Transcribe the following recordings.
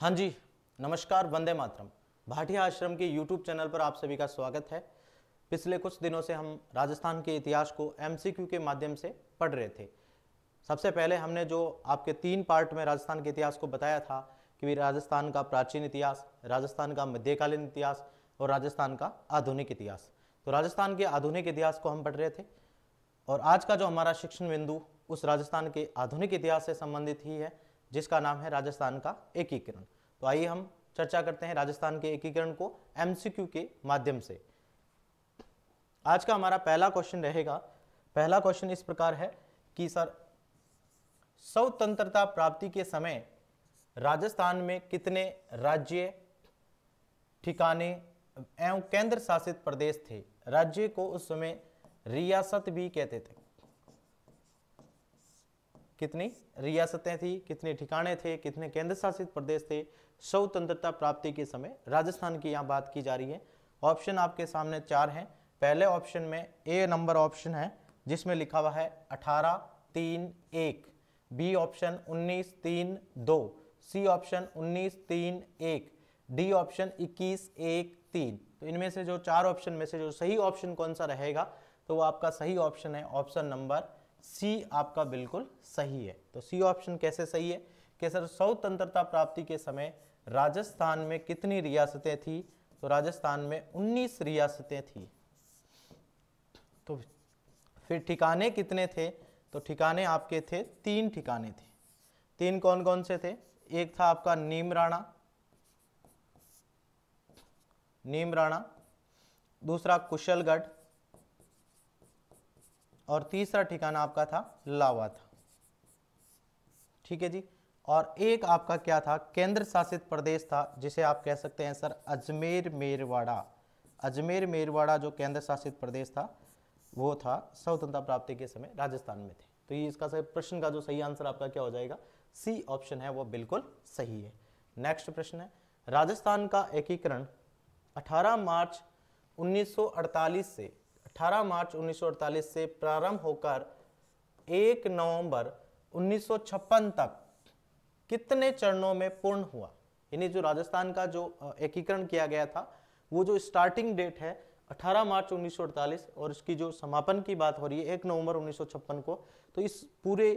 हाँ जी नमस्कार वंदे मातरम भाटिया आश्रम के YouTube चैनल पर आप सभी का स्वागत है पिछले कुछ दिनों से हम राजस्थान के इतिहास को एम के माध्यम से पढ़ रहे थे सबसे पहले हमने जो आपके तीन पार्ट में राजस्थान के इतिहास को बताया था कि राजस्थान का प्राचीन इतिहास राजस्थान का मध्यकालीन इतिहास और राजस्थान का आधुनिक इतिहास तो राजस्थान के आधुनिक इतिहास को हम पढ़ रहे थे और आज का जो हमारा शिक्षण बिंदु उस राजस्थान के आधुनिक इतिहास से संबंधित ही है जिसका नाम है राजस्थान का एकीकरण तो आइए हम चर्चा करते हैं राजस्थान के एकीकरण को एमसीक्यू के माध्यम से आज का हमारा पहला क्वेश्चन रहेगा पहला क्वेश्चन इस प्रकार है कि सर स्वतंत्रता प्राप्ति के समय राजस्थान में कितने राज्य ठिकाने एवं केंद्र शासित प्रदेश थे राज्य को उस समय रियासत भी कहते थे कितनी रियासतें थी कितने ठिकाने थे कितने केंद्र शासित प्रदेश थे स्वतंत्रता प्राप्ति के समय राजस्थान की यहाँ बात की जा रही है ऑप्शन आपके सामने चार हैं पहले ऑप्शन में ए नंबर ऑप्शन है जिसमें लिखा हुआ है अठारह तीन एक बी ऑप्शन उन्नीस तीन दो सी ऑप्शन उन्नीस तीन एक डी ऑप्शन इक्कीस एक तीन तो इनमें से जो चार ऑप्शन में से जो सही ऑप्शन कौन सा रहेगा तो वो आपका सही ऑप्शन है ऑप्शन नंबर सी आपका बिल्कुल सही है तो सी ऑप्शन कैसे सही है कि सर स्वतंत्रता प्राप्ति के समय राजस्थान में कितनी रियासतें थी तो राजस्थान में 19 रियासतें थी तो फिर ठिकाने कितने थे तो ठिकाने आपके थे तीन ठिकाने थे तीन कौन कौन से थे एक था आपका नीमराणा नीमराणा दूसरा कुशलगढ़ और तीसरा ठिकाना आपका था लावा था ठीक है जी और एक आपका क्या था केंद्र शासित प्रदेश था जिसे आप कह सकते हैं सर अजमेर मेरवाड़ा अजमेर मेरवाड़ा जो केंद्र शासित प्रदेश था वो था स्वतंत्रता प्राप्ति के समय राजस्थान में थे तो ये इसका सही प्रश्न का जो सही आंसर आपका क्या हो जाएगा सी ऑप्शन है वो बिल्कुल सही है नेक्स्ट प्रश्न है राजस्थान का एकीकरण 18 मार्च 1948 से 18 मार्च 1948 से प्रारंभ होकर 1 नवंबर 1956 तक कितने चरणों में पूर्ण हुआ यानी जो राजस्थान का जो एकीकरण किया गया था वो जो स्टार्टिंग डेट है 18 मार्च 1948 और इसकी जो समापन की बात हो रही है 1 नवंबर 1956 को तो इस पूरे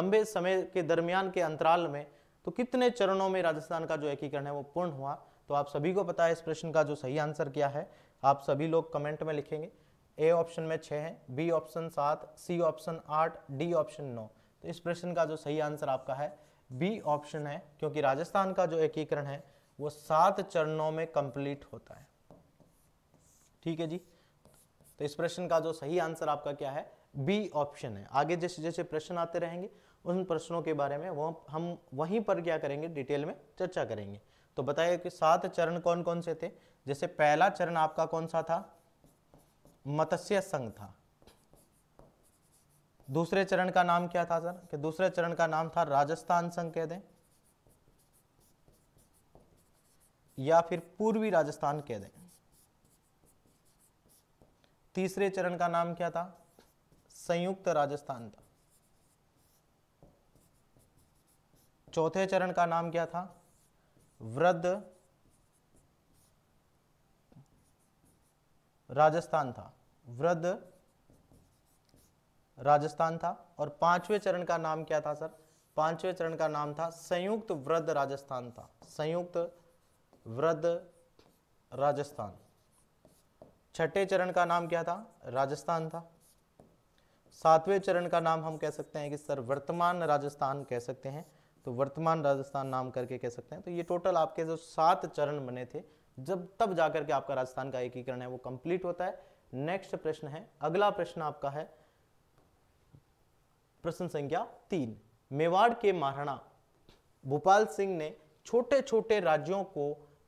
लंबे समय के दरमियान के अंतराल में तो कितने चरणों में राजस्थान का जो एकीकरण है वो पूर्ण हुआ तो आप सभी को पता है इस प्रश्न का जो सही आंसर क्या है आप सभी लोग कमेंट में लिखेंगे ए ऑप्शन में छः हैं बी ऑप्शन सात सी ऑप्शन आठ डी ऑप्शन नौ तो इस प्रश्न का जो सही आंसर आपका है बी ऑप्शन है क्योंकि राजस्थान का जो एकीकरण है वो सात चरणों में कंप्लीट होता है ठीक है जी तो इस प्रश्न का जो सही आंसर आपका क्या है बी ऑप्शन है आगे जैसे जैसे प्रश्न आते रहेंगे उन प्रश्नों के बारे में वो हम वहीं पर क्या करेंगे डिटेल में चर्चा करेंगे तो बताइए कि सात चरण कौन कौन से थे जैसे पहला चरण आपका कौन सा था मत्स्य संघ था दूसरे चरण का नाम क्या था सर कि दूसरे चरण का नाम था राजस्थान संघ कह दें या फिर पूर्वी राजस्थान कह दें तीसरे चरण का नाम क्या था संयुक्त राजस्थान था चौथे चरण का नाम क्या था वृद्ध राजस्थान था वृद्ध राजस्थान था और पांचवें चरण का नाम क्या था सर पांचवें चरण का नाम था संयुक्त वृद्ध राजस्थान था संयुक्त वृद्ध राजस्थान छठे चरण का नाम क्या था राजस्थान था सातवें चरण का नाम हम कह सकते हैं कि सर वर्तमान राजस्थान कह सकते हैं तो वर्तमान राजस्थान नाम करके कह सकते हैं तो ये टोटल आपके जो सात चरण बने थे जब तब जाकर के आपका राजस्थान का एकीकरण है वो कंप्लीट होता है नेक्स्ट प्रश्न है अगला प्रश्न आपका है प्रश्न संख्या तीन मेवाड़ के महाराणा भोपाल सिंह ने छोटे छोटे राज्यों को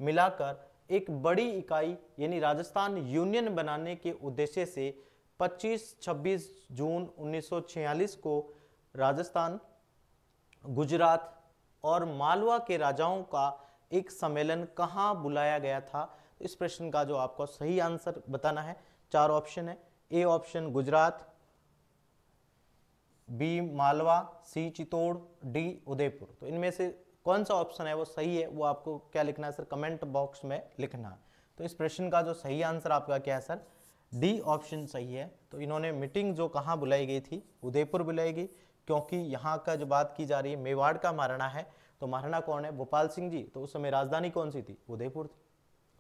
मिलाकर एक बड़ी इकाई यानी राजस्थान यूनियन बनाने के उद्देश्य से 25-26 जून 1946 को राजस्थान गुजरात और मालवा के राजाओं का एक सम्मेलन कहाँ बुलाया गया था इस प्रश्न का जो आपको सही आंसर बताना है चार ऑप्शन है A option Gujarat B Malwa C Chittor D Udaipur तो इनमें से कौन सा ऑप्शन है वो सही है वो आपको क्या लिखना है सर कमेंट बॉक्स में लिखना है तो इस प्रश्न का जो सही आंसर आपका क्या है सर डी ऑप्शन सही है तो इन्होंने मीटिंग जो कहाँ बुलाई गई थी उदयपुर बुलाई गई क्योंकि यहाँ का जो बात की जा रही है मेवाड़ का महाराणा है तो महाराणा कौन है भोपाल सिंह जी तो उस समय राजधानी कौन सी थी उदयपुर थी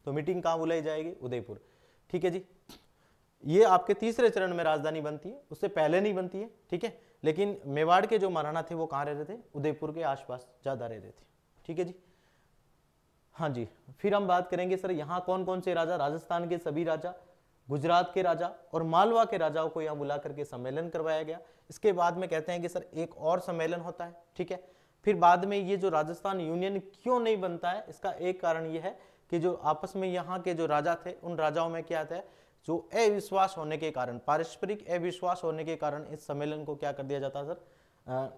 तो मीटिंग कहाँ बुलाई जाएगी उदयपुर ठीक है जी ये आपके तीसरे चरण में राजधानी बनती है उससे पहले नहीं बनती है ठीक है लेकिन मेवाड़ के जो महाराणा थे वो कहाँ रह रहे थे उदयपुर के आसपास ज़्यादा रह रहे थे ठीक है जी हाँ जी फिर हम बात करेंगे सर यहाँ कौन कौन से राजा राजस्थान के सभी राजा गुजरात के राजा और मालवा के राजाओं को यहाँ बुला करके सम्मेलन करवाया गया इसके बाद में कहते हैं कि सर एक और सम्मेलन होता है ठीक है फिर बाद में ये जो राजस्थान यूनियन क्यों नहीं बनता है इसका एक कारण ये है कि जो आपस में यहाँ के जो राजा थे उन राजाओं में क्या था जो अविश्वास होने के कारण पारस्परिक अविश्वास होने के कारण इस सम्मेलन को क्या कर दिया जाता सर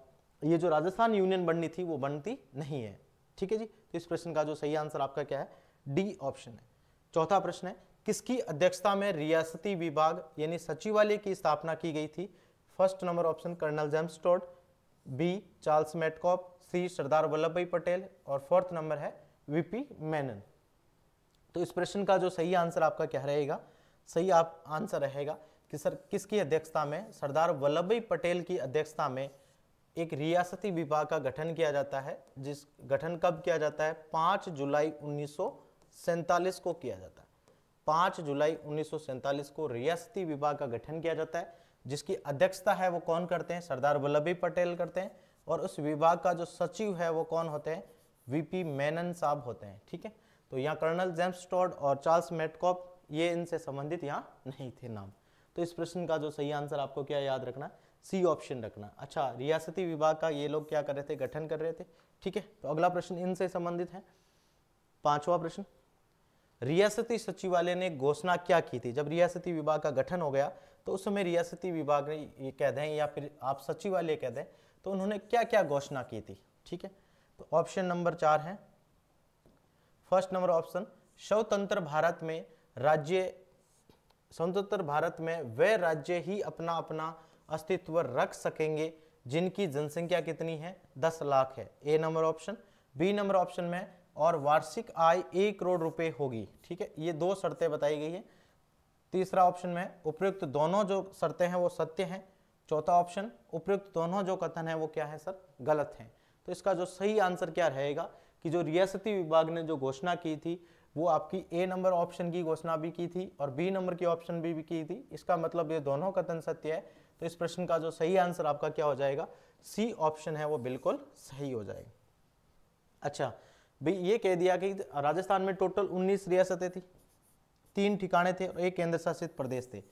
ये जो राजस्थान यूनियन बननी थी वो बनती नहीं है ठीक है जी तो इस प्रश्न का जो सही आंसर आपका क्या है डी ऑप्शन है चौथा प्रश्न है किसकी अध्यक्षता में रियासती विभाग यानी सचिवालय की स्थापना की गई थी first number option colonel James Tod B Charles Metcalfe C Sardar Vallabhbhai Patel और फोर्थ नंबर है वीपी मैनन तो इस प्रश्न का जो सही आंसर आपका क्या रहेगा सही आप आंसर रहेगा कि सर किसकी अध्यक्षता में सरदार वल्लभ भाई पटेल की अध्यक्षता में एक रियासती विभाग का गठन किया जाता है जिस गठन कब किया जाता है पाँच जुलाई उन्नीस को किया जाता है पाँच जुलाई उन्नीस को रियासती विभाग का गठन किया जाता है जिसकी अध्यक्षता है वो कौन करते हैं सरदार वल्लभ भाई पटेल करते हैं और उस विभाग का जो सचिव है वो कौन होते हैं वीपी मेनन साहब होते हैं ठीक है तो यहाँ कर्नल जेम्स टॉड और चार्ल्स मेटकॉप ये इनसे संबंधित यहाँ नहीं थे नाम तो इस प्रश्न का जो सही आंसर आपको क्या याद रखना सी ऑप्शन रखना अच्छा रियासती विभाग का ये लोग क्या कर रहे थे गठन कर रहे थे ठीक है तो अगला प्रश्न इनसे संबंधित है पांचवा प्रश्न रियासती सचिवालय ने घोषणा क्या की थी जब रियासती विभाग का गठन हो गया तो उस समय रियासती विभाग ये कह दें या फिर आप सचिवालय कह दें तो उन्होंने क्या क्या घोषणा की थी ठीक है तो ऑप्शन नंबर चार है फर्स्ट नंबर ऑप्शन स्वतंत्र भारत में राज्य स्वतंत्र भारत में वे राज्य ही अपना अपना अस्तित्व रख सकेंगे जिनकी जनसंख्या कितनी है दस लाख है A number option B number option में और वार्षिक आय एक करोड़ रुपए होगी ठीक है ये दो शर्तें बताई गई है तीसरा ऑप्शन में उपयुक्त दोनों जो शर्तें हैं वो सत्य हैं चौथा ऑप्शन उपयुक्त दोनों जो कथन है वो क्या है सर गलत हैं तो इसका जो सही आंसर क्या रहेगा कि जो रियासती विभाग ने जो घोषणा की थी वो आपकी ए नंबर ऑप्शन की घोषणा भी की थी और बी नंबर की ऑप्शन भी, भी की थी इसका मतलब ये दोनों कथन सत्य है तो इस प्रश्न का जो सही आंसर आपका क्या हो जाएगा सी ऑप्शन है वो बिल्कुल सही हो जाएगा अच्छा भाई ये कह दिया कि राजस्थान में टोटल 19 रियासतें थी तीन ठिकाने थे और एक केंद्र शासित प्रदेश थे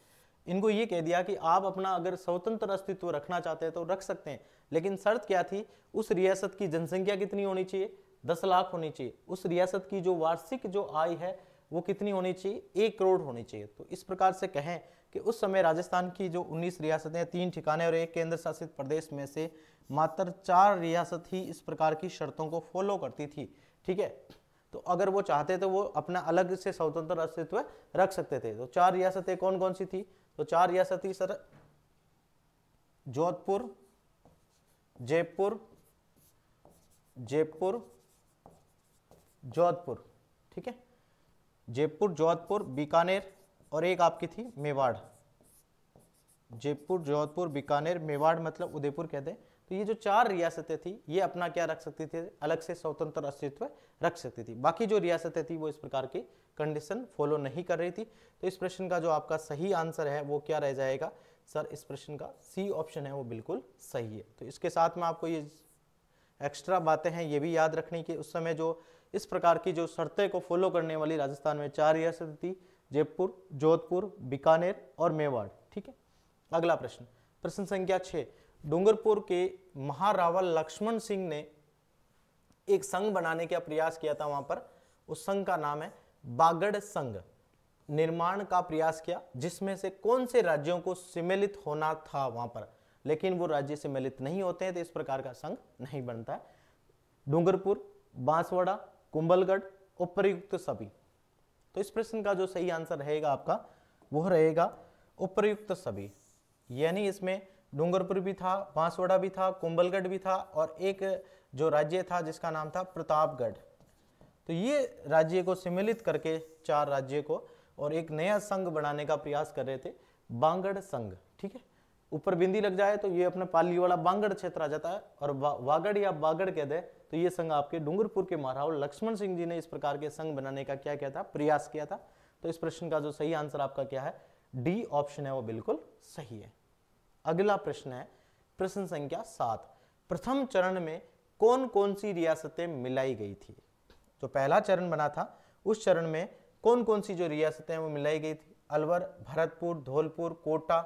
इनको ये कह दिया कि आप अपना अगर स्वतंत्र अस्तित्व रखना चाहते हैं तो रख सकते हैं लेकिन शर्त क्या थी उस रियासत की जनसंख्या कितनी होनी चाहिए दस लाख होनी चाहिए उस रियासत की जो वार्षिक जो आय है वो कितनी होनी चाहिए एक करोड़ होनी चाहिए तो इस प्रकार से कहें कि उस समय राजस्थान की जो 19 रियासतें तीन ठिकाने और एक केंद्र शासित प्रदेश में से मात्र चार रियासत ही इस प्रकार की शर्तों को फॉलो करती थी ठीक है तो अगर वो चाहते तो वो अपना अलग से स्वतंत्र अस्तित्व रख सकते थे तो चार रियासतें कौन कौन सी थी तो चार रियासती सर जोधपुर जयपुर जयपुर जोधपुर ठीक है जयपुर जोधपुर बीकानेर और एक आपकी थी मेवाड़ जयपुर जोधपुर बीकानेर मेवाड़ मतलब उदयपुर कहते हैं तो ये जो चार रियासतें थी ये अपना क्या रख सकती थी अलग से स्वतंत्र अस्तित्व रख सकती थी बाकी जो रियासतें थी वो इस प्रकार की कंडीशन फॉलो नहीं कर रही थी तो इस प्रश्न का जो आपका सही आंसर है वो क्या रह जाएगा सर इस प्रश्न का सी ऑप्शन है वो बिल्कुल सही है तो इसके साथ में आपको ये एक्स्ट्रा बातें हैं ये भी याद रखनी कि उस समय जो इस प्रकार की जो शर्तें को फॉलो करने वाली राजस्थान में चार रियासतें थी जयपुर जोधपुर बीकानेर और मेवाड़ ठीक है अगला प्रश्न प्रश्न संख्या छः डूंगरपुर के महारावल लक्ष्मण सिंह ने एक संघ बनाने का प्रयास किया था वहां पर उस संघ का नाम है बागड़ संघ निर्माण का प्रयास किया जिसमें से कौन से राज्यों को सम्मिलित होना था वहां पर लेकिन वो राज्य सम्मिलित नहीं होते हैं तो इस प्रकार का संघ नहीं बनता है डूंगरपुर बांसवाड़ा कुंभलगढ़ उपरयुक्त सभी तो इस प्रश्न का जो सही आंसर रहेगा आपका वह रहेगा उपरयुक्त सभी यानी इसमें डूंगरपुर भी था बांसवाड़ा भी था कुंबलगढ़ भी था और एक जो राज्य था जिसका नाम था प्रतापगढ़ तो ये राज्य को सम्मिलित करके चार राज्य को और एक नया संघ बनाने का प्रयास कर रहे थे बांगड़ संघ ठीक है ऊपर बिंदी लग जाए तो ये अपने पाली वाला बांगड़ क्षेत्र आ जाता है और वा, वागड़ या बागड़ कह दे तो ये संघ आपके डूंगरपुर के महाराव लक्ष्मण सिंह जी ने इस प्रकार के संघ बनाने का क्या किया था प्रयास किया था तो इस प्रश्न का जो सही आंसर आपका क्या है डी ऑप्शन है वो बिल्कुल सही है अगला प्रश्न है प्रश्न संख्या सात प्रथम चरण में कौन कौन सी रियासतें मिलाई गई थी जो पहला चरण बना था उस चरण में कौन कौन सी जो रियासतें वो मिलाई गई थी अलवर भरतपुर धौलपुर कोटा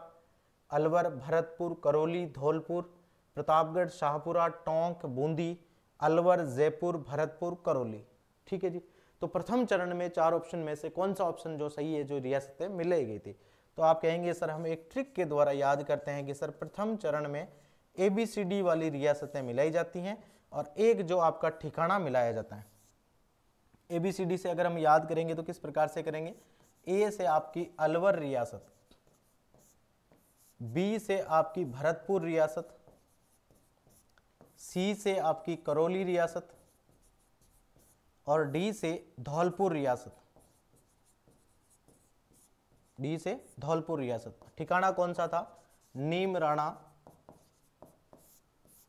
अलवर भरतपुर करौली धौलपुर प्रतापगढ़ शाहपुरा टोंक बूंदी अलवर जयपुर भरतपुर करौली ठीक है जी तो प्रथम चरण में चार ऑप्शन में से कौन सा ऑप्शन जो सही है जो रियासतें मिलाई गई थी तो आप कहेंगे सर हम एक ट्रिक के द्वारा याद करते हैं कि सर प्रथम चरण में ए बी सी डी वाली रियासतें मिलाई जाती हैं और एक जो आपका ठिकाना मिलाया जाता है ए बी सी डी से अगर हम याद करेंगे तो किस प्रकार से करेंगे ए से आपकी अलवर रियासत बी से आपकी भरतपुर रियासत सी से आपकी करौली रियासत और डी से धौलपुर रियासत डी से धौलपुर रियासत ठिकाना कौन सा था नीम राणा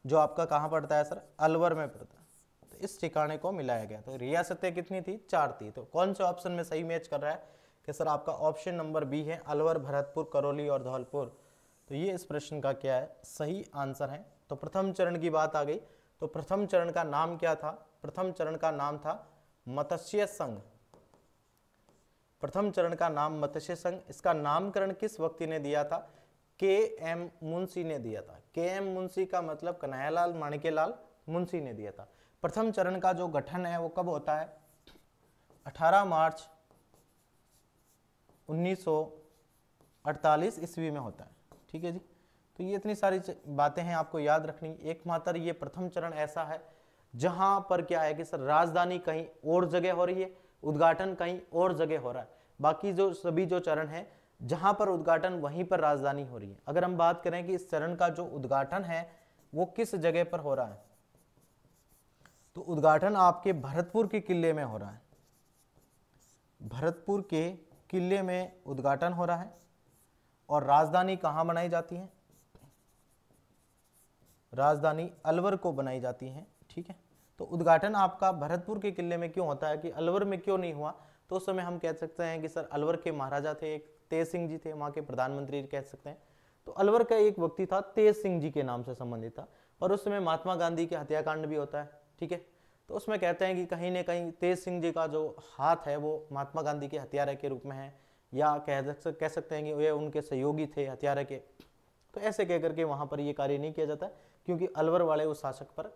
जो आपका कहाँ पड़ता है सर अलवर में पड़ता है तो इस ठिकाने को मिलाया गया तो रियासतें कितनी थी चार थी तो कौन से ऑप्शन में सही मैच कर रहा है कि सर आपका ऑप्शन नंबर बी है अलवर भरतपुर करौली और धौलपुर तो ये इस प्रश्न का क्या है सही आंसर है तो प्रथम चरण की बात आ गई तो प्रथम चरण का नाम क्या था प्रथम चरण का नाम था मत्स्य संघ प्रथम चरण का नाम मत्स्य संघ इसका नामकरण किस व्यक्ति ने दिया था के एम मुंशी ने दिया था के एम मुंशी का मतलब कन्हैयालाल माणिकेलाल मुंशी ने दिया था प्रथम चरण का जो गठन है वो कब होता है 18 मार्च 1948 ईस्वी में होता है ठीक है जी तो ये इतनी सारी बातें हैं आपको याद रखनी एकमात्र ये प्रथम चरण ऐसा है जहां पर क्या है कि सर राजधानी कहीं और जगह हो रही है उद्घाटन कहीं और जगह हो रहा है बाकी जो सभी जो चरण है जहां पर उद्घाटन वहीं पर राजधानी हो रही है अगर हम बात करें कि इस चरण का जो उद्घाटन है वो किस जगह पर हो रहा है तो उद्घाटन आपके भरतपुर के किले में हो रहा है भरतपुर के किले में उद्घाटन हो रहा है और राजधानी कहां बनाई जाती है राजधानी अलवर को बनाई जाती है ठीक है तो उद्घाटन आपका भरतपुर के किले में क्यों होता है कि अलवर में क्यों नहीं हुआ तो उस समय हम कह सकते हैं कि सर अलवर के महाराजा थे एक तेज सिंह जी थे वहाँ के प्रधानमंत्री कह सकते हैं तो अलवर का एक व्यक्ति था तेज सिंह जी के नाम से संबंधित था और उस समय महात्मा गांधी के हत्याकांड भी होता है ठीक है तो उसमें कहते हैं कि कहीं ना कहीं तेज सिंह जी का जो हाथ है वो महात्मा गांधी के हत्यारे के रूप में है या कह कह सकते हैं कि वे उनके सहयोगी थे हत्यारे के तो ऐसे कह करके वहाँ पर ये कार्य नहीं किया जाता क्योंकि अलवर वाले उस शासक पर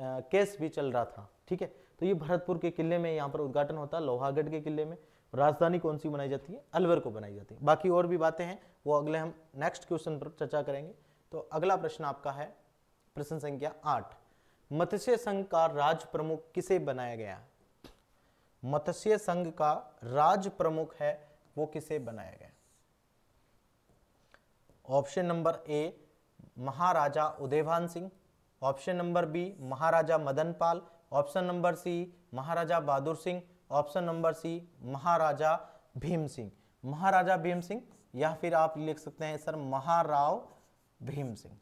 केस भी चल रहा था ठीक है तो ये भरतपुर के किले में यहाँ पर उद्घाटन होता है लोहागढ़ के किले में राजधानी कौन सी बनाई जाती है अलवर को बनाई जाती है बाकी और भी बातें हैं वो अगले हम नेक्स्ट क्वेश्चन पर चर्चा करेंगे तो अगला प्रश्न आपका है प्रश्न संख्या आठ मत्स्य संघ का राज प्रमुख किसे बनाया गया मत्स्य संघ का राज प्रमुख है वो किसे बनाया गया option number A Maharaja Udaybhan Singh option number B Maharaja Madan Pal option number C Maharaja Bahadur Singh option number C Maharaja Bhim Singh Maharaja Bhim Singh या फिर आप लिख सकते हैं सर महाराव भीम सिंह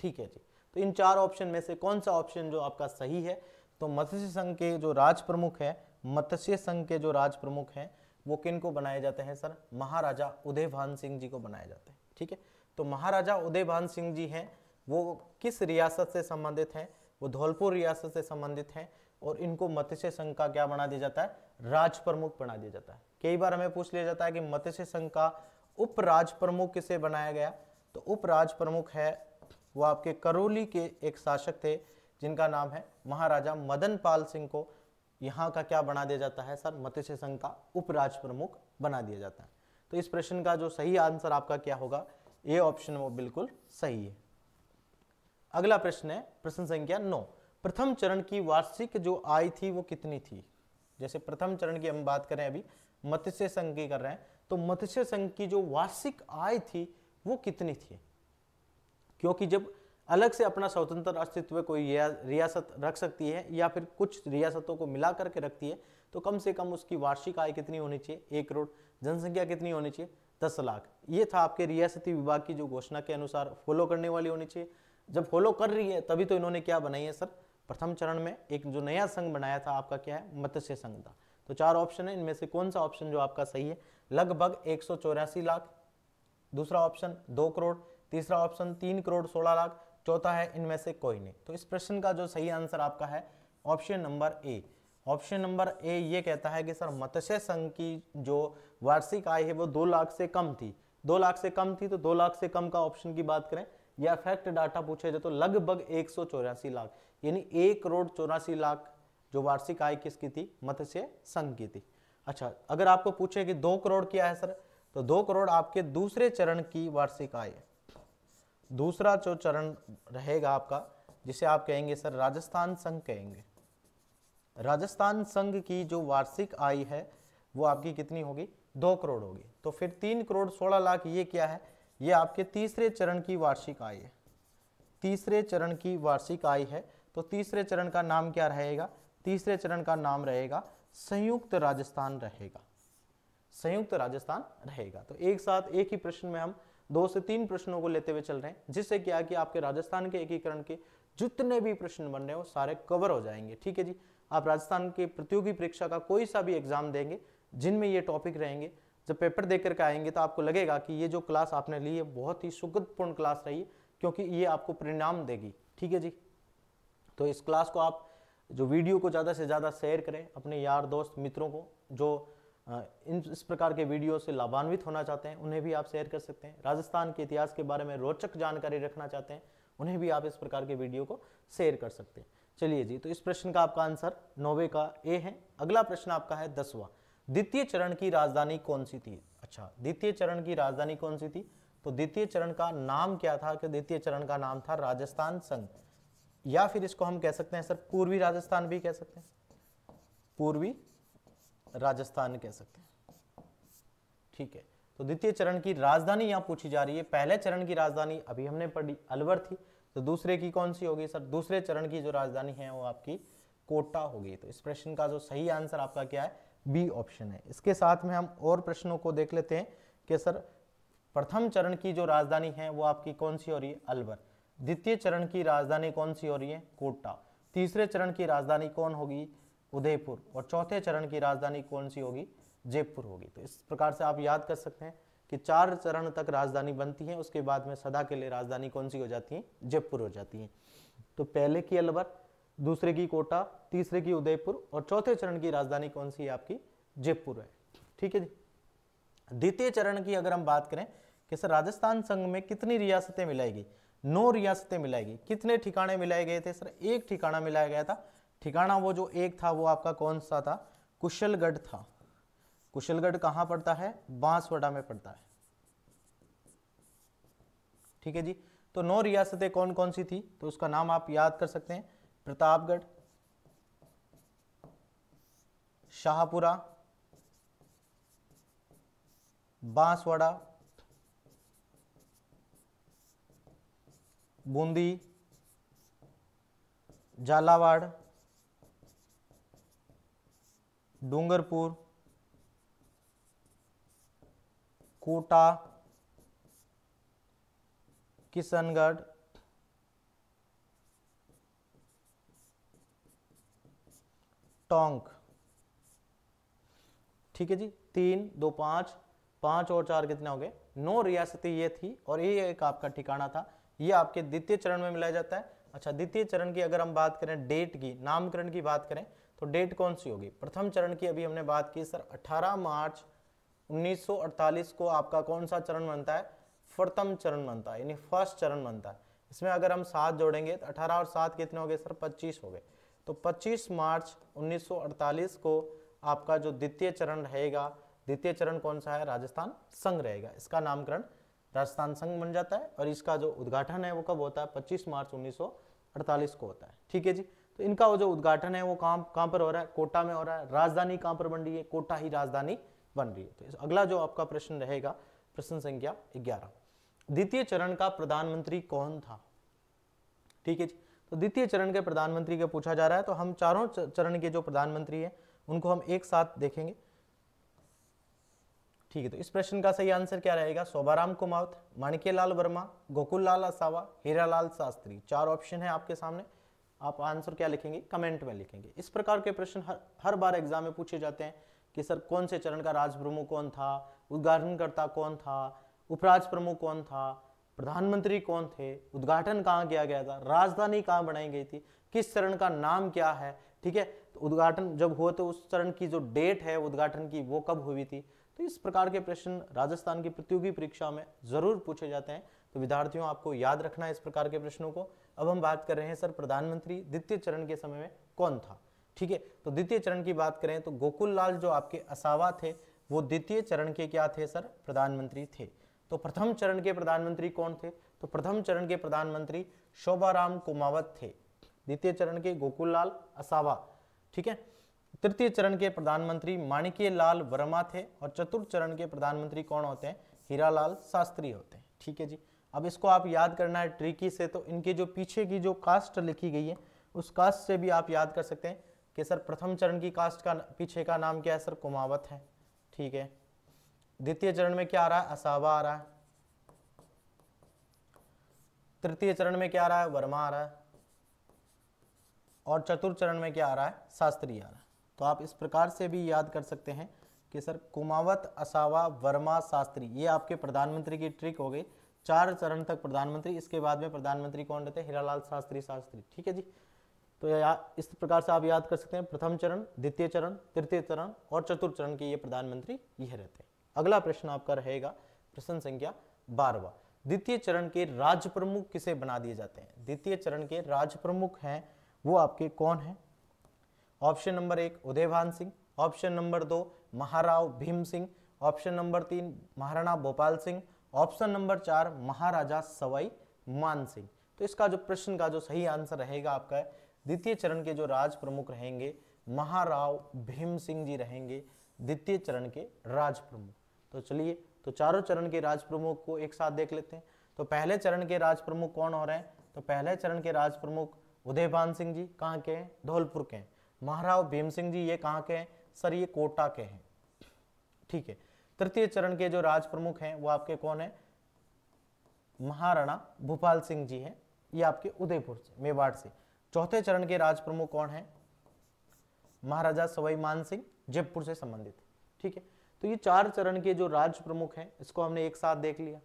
ठीक है जी तो इन चार ऑप्शन में से कौन सा ऑप्शन जो आपका सही है तो मत्स्य संघ के जो राज प्रमुख है मत्स्य संघ के जो राज प्रमुख हैं वो किन को बनाए जाते हैं सर महाराजा उदयभान सिंह जी को बनाए जाते हैं ठीक है तो महाराजा उदयभान सिंह जी हैं वो किस रियासत से संबंधित हैं वो धौलपुर रियासत से संबंधित हैं और इनको मत्स्य संघ का क्या बना दिया जाता है राज प्रमुख बना दिया जाता है कई बार हमें पूछ लिया जाता है कि मत्स्य संघ का उपराज प्रमुख किसे बनाया गया तो उपराज प्रमुख है वो आपके करौली के एक शासक थे जिनका नाम है महाराजा मदन पाल सिंह को यहाँ का क्या बना दिया जाता है सर मत्स्य संघ का उपराज प्रमुख बना दिया जाता है तो इस प्रश्न का जो सही आंसर आपका क्या होगा ये ऑप्शन वो बिल्कुल सही है अगला प्रश्न है प्रश्न संख्या नौ प्रथम चरण की वार्षिक जो आय थी वो कितनी थी जैसे प्रथम चरण की हम बात करें अभी मत्स्य संघ की कर रहे हैं तो मत्स्य संघ की जो वार्षिक आय थी वो कितनी थी क्योंकि जब अलग से अपना स्वतंत्र अस्तित्व कोई रियासत रख सकती है या फिर कुछ रियासतों को मिला करके रखती है तो कम से कम उसकी वार्षिक आय कितनी होनी चाहिए एक करोड़ जनसंख्या कितनी होनी चाहिए दस लाख ये था आपके रियासती विभाग की जो घोषणा के अनुसार फॉलो करने वाली होनी चाहिए जब फॉलो कर रही है तभी तो इन्होंने क्या बनाई है सर प्रथम चरण में एक जो नया संघ बनाया था आपका क्या है मत्स्य संघ था तो चार ऑप्शन है इनमें से कौन सा ऑप्शन जो आपका सही है लगभग एक लाख दूसरा ऑप्शन दो करोड़ तीसरा ऑप्शन तीन करोड़ सोलह लाख चौथा है इनमें से कोई नहीं तो इस प्रश्न का जो सही आंसर आपका है option number A option number A ये कहता है कि सर मत्स्य संघ की जो वार्षिक आय है वो दो लाख से कम थी दो लाख से कम थी तो दो लाख से कम का ऑप्शन की बात करें या फैक्ट डाटा पूछे जाए तो लगभग एक लाख यानी एक करोड़ चौरासी लाख जो वार्षिक आय किसकी थी मत्स्य संघ की थी अच्छा अगर आपको पूछे कि दो करोड़ क्या है सर तो दो करोड़ आपके दूसरे चरण की वार्षिक आय है दूसरा जो चरण रहेगा आपका जिसे आप कहेंगे सर राजस्थान संघ कहेंगे राजस्थान संघ की जो वार्षिक आय है वो आपकी कितनी होगी दो करोड़ होगी तो फिर तीन करोड़ सोलह लाख ये क्या है ये आपके तीसरे चरण की वार्षिक आय है तीसरे चरण की वार्षिक आय है तो तीसरे चरण का नाम क्या रहेगा तीसरे चरण का नाम रहेगा संयुक्त राजस्थान रहेगा संयुक्त राजस्थान रहेगा तो एक साथ एक ही प्रश्न में हम दो से तीन प्रश्नों को लेते हुए चल रहे हैं जिससे क्या कि आपके राजस्थान के एकीकरण के जितने भी प्रश्न बन रहे हैं वो सारे कवर हो जाएंगे ठीक है जी आप राजस्थान के प्रतियोगी परीक्षा का कोई सा भी एग्जाम देंगे जिनमें ये टॉपिक रहेंगे जब पेपर दे करके आएंगे तो आपको लगेगा कि ये जो क्लास आपने ली है बहुत ही सुगतपूर्ण क्लास रही क्योंकि ये आपको परिणाम देगी ठीक है जी तो इस क्लास को आप जो वीडियो को ज़्यादा से ज़्यादा शेयर करें अपने यार दोस्त मित्रों को जो इन इस प्रकार के वीडियो से लाभान्वित होना चाहते हैं उन्हें भी आप शेयर कर सकते हैं राजस्थान के इतिहास के बारे में रोचक जानकारी रखना चाहते हैं उन्हें भी आप इस प्रकार के वीडियो को शेयर कर सकते हैं चलिए जी तो इस प्रश्न का आपका आंसर नौवे का ए है अगला प्रश्न आपका है दसवा द्वितीय चरण की राजधानी कौन सी थी अच्छा द्वितीय चरण की राजधानी कौन सी थी तो द्वितीय चरण का नाम क्या था कि द्वितीय चरण का नाम था राजस्थान संघ या फिर इसको हम कह सकते हैं सर पूर्वी राजस्थान भी कह सकते हैं पूर्वी राजस्थान कह सकते हैं ठीक है तो द्वितीय चरण की राजधानी यहां पूछी जा रही है पहले चरण की राजधानी अभी हमने पढ़ी अलवर थी तो दूसरे की कौन सी होगी सर दूसरे चरण की जो राजधानी है वो आपकी कोटा होगी तो इस प्रश्न का जो सही आंसर आपका क्या है बी ऑप्शन है इसके साथ में हम और प्रश्नों को देख लेते हैं कि सर प्रथम चरण की जो राजधानी है वो आपकी कौन सी हो रही है अलवर द्वितीय चरण की राजधानी कौन सी हो रही है कोटा तीसरे चरण की राजधानी कौन होगी उदयपुर और चौथे चरण की राजधानी कौन सी होगी जयपुर होगी तो इस प्रकार से आप याद कर सकते हैं कि चार चरण तक राजधानी बनती है उसके बाद में सदा के लिए राजधानी कौन सी हो जाती है जयपुर हो जाती है तो पहले की अलवर दूसरे की कोटा तीसरे की उदयपुर और चौथे चरण की राजधानी कौन सी है आपकी जयपुर है ठीक है जी द्वितीय चरण की अगर हम बात करें कि सर राजस्थान संघ में कितनी रियासतें मिलाएगी नौ रियासतें मिलाएगी कितने ठिकाने मिलाए गए थे सर एक ठिकाना मिलाया गया था ठिकाना वो जो एक था वो आपका कौन सा था कुशलगढ़ था कुशलगढ़ कहाँ पड़ता है बांसवाड़ा में पड़ता है ठीक है जी तो नौ रियासतें कौन कौन सी थी तो उसका नाम आप याद कर सकते हैं प्रतापगढ़ शाहपुरा बांसवाड़ा बूंदी झालावाड़ डूंगरपुर कोटा किशनगढ़ टोंक ठीक है जी तीन दो पांच पांच और चार कितने हो गए नौ रियासतें ये थी और ये एक आपका ठिकाना था ये आपके द्वितीय चरण में मिलाया जाता है अच्छा द्वितीय चरण की अगर हम बात करें डेट की नामकरण की बात करें तो डेट कौन सी होगी प्रथम चरण की अभी हमने बात की सर 18 मार्च 1948 को आपका कौन सा चरण बनता है प्रथम चरण बनता है यानी फर्स्ट चरण बनता है इसमें अगर हम सात जोड़ेंगे तो अठारह और सात कितने हो गए सर पच्चीस हो गए तो 25 मार्च 1948 को आपका जो द्वितीय चरण रहेगा द्वितीय चरण कौन सा है राजस्थान संघ रहेगा इसका नामकरण राजस्थान संघ बन जाता है और इसका जो उद्घाटन है वो कब होता है 25 मार्च 1948 को होता है ठीक है जी तो इनका वो जो उद्घाटन है वो कहाँ कहाँ पर हो रहा है कोटा में हो रहा है राजधानी कहाँ पर बन रही है कोटा ही राजधानी बन रही है तो अगला जो आपका प्रश्न रहेगा प्रश्न संख्या ग्यारह द्वितीय चरण का प्रधानमंत्री कौन था ठीक है जी तो द्वितीय चरण के प्रधानमंत्री के पूछा जा रहा है तो हम चारों चरण के जो प्रधानमंत्री हैं उनको हम एक साथ देखेंगे ठीक है तो इस प्रश्न का सही आंसर क्या रहेगा शोभाराम कुमावत माणिक्यलाल वर्मा गोकुल लाल असावा लाल शास्त्री चार ऑप्शन है आपके सामने आप आंसर क्या लिखेंगे कमेंट में लिखेंगे इस प्रकार के प्रश्न हर, हर बार एग्जाम में पूछे जाते हैं कि सर कौन से चरण का राज प्रमुख कौन था उद्घाटनकर्ता कौन था उपराज प्रमुख कौन था प्रधानमंत्री कौन थे उद्घाटन कहाँ किया गया था राजधानी कहाँ बनाई गई थी किस चरण का नाम क्या है ठीक है तो उद्घाटन जब हुआ तो उस चरण की जो डेट है उद्घाटन की वो कब हुई थी तो इस प्रकार के प्रश्न राजस्थान की प्रतियोगी परीक्षा में जरूर पूछे जाते हैं तो विद्यार्थियों आपको याद रखना है इस प्रकार के प्रश्नों को अब हम बात कर रहे हैं सर प्रधानमंत्री द्वितीय चरण के समय में कौन था ठीक है तो द्वितीय चरण की बात करें तो गोकुल लाल जो आपके असावा थे वो द्वितीय चरण के क्या थे सर प्रधानमंत्री थे तो प्रथम चरण के प्रधानमंत्री कौन थे तो प्रथम चरण के प्रधानमंत्री शोभाराम कुमावत थे द्वितीय चरण के गोकुल लाल असावा ठीक है तृतीय चरण के प्रधानमंत्री माणिक्य लाल वर्मा थे और चतुर्थ चरण के प्रधानमंत्री कौन होते हैं हीरालाल शास्त्री होते हैं ठीक है जी अब इसको आप याद करना है ट्रिकी से तो इनके जो पीछे की जो कास्ट लिखी गई है उस कास्ट से भी आप याद कर सकते हैं कि सर प्रथम चरण की कास्ट का पीछे का नाम क्या है सर कुमावत है ठीक है द्वितीय चरण में क्या आ रहा है असावा आ रहा है तृतीय चरण में क्या आ रहा है वर्मा आ रहा है और चतुर्थ चरण में क्या आ रहा है शास्त्री आ रहा है तो आप इस प्रकार से भी याद कर सकते हैं कि सर कुमावत असावा वर्मा शास्त्री ये आपके प्रधानमंत्री की ट्रिक हो गई चार चरण तक प्रधानमंत्री इसके बाद में प्रधानमंत्री कौन रहते हैं हीरालाल शास्त्री शास्त्री ठीक है जी तो या इस प्रकार से आप याद कर सकते हैं प्रथम चरण द्वितीय चरण तृतीय चरण और चतुर्थ चरण के ये प्रधानमंत्री यह रहते हैं अगला प्रश्न आपका रहेगा प्रश्न संख्या बारवा द्वितीय चरण के राज्य प्रमुख किसे बना दिए जाते हैं द्वितीय चरण के राज्य प्रमुख हैं वो आपके कौन हैं ऑप्शन नंबर एक उदयभान सिंह ऑप्शन नंबर दो महाराव भीम सिंह ऑप्शन नंबर तीन महाराणा भोपाल सिंह ऑप्शन नंबर चार महाराजा सवाई मान सिंह तो इसका जो प्रश्न का जो सही आंसर रहेगा आपका द्वितीय चरण के जो राज प्रमुख रहेंगे महाराव भीम सिंह जी रहेंगे द्वितीय चरण के राज प्रमुख तो चलिए तो चारों चरण के राज प्रमुख को एक साथ देख लेते हैं तो पहले चरण के राज प्रमुख कौन हो रहे हैं तो पहले चरण के राज प्रमुख उदयभान सिंह जी कहाँ के हैं धौलपुर के हैं महाराव भीम सिंह जी ये कहाँ के हैं सर ये कोटा के हैं ठीक है तृतीय चरण के जो राज प्रमुख हैं वो आपके कौन है महाराणा भूपाल सिंह जी हैं ये आपके उदयपुर से मेवाड़ से चौथे चरण के राज प्रमुख कौन है महाराजा सवाईमान सिंह जयपुर से संबंधित ठीक है तो ये चार चरण के जो राज प्रमुख हैं इसको हमने एक साथ देख लिया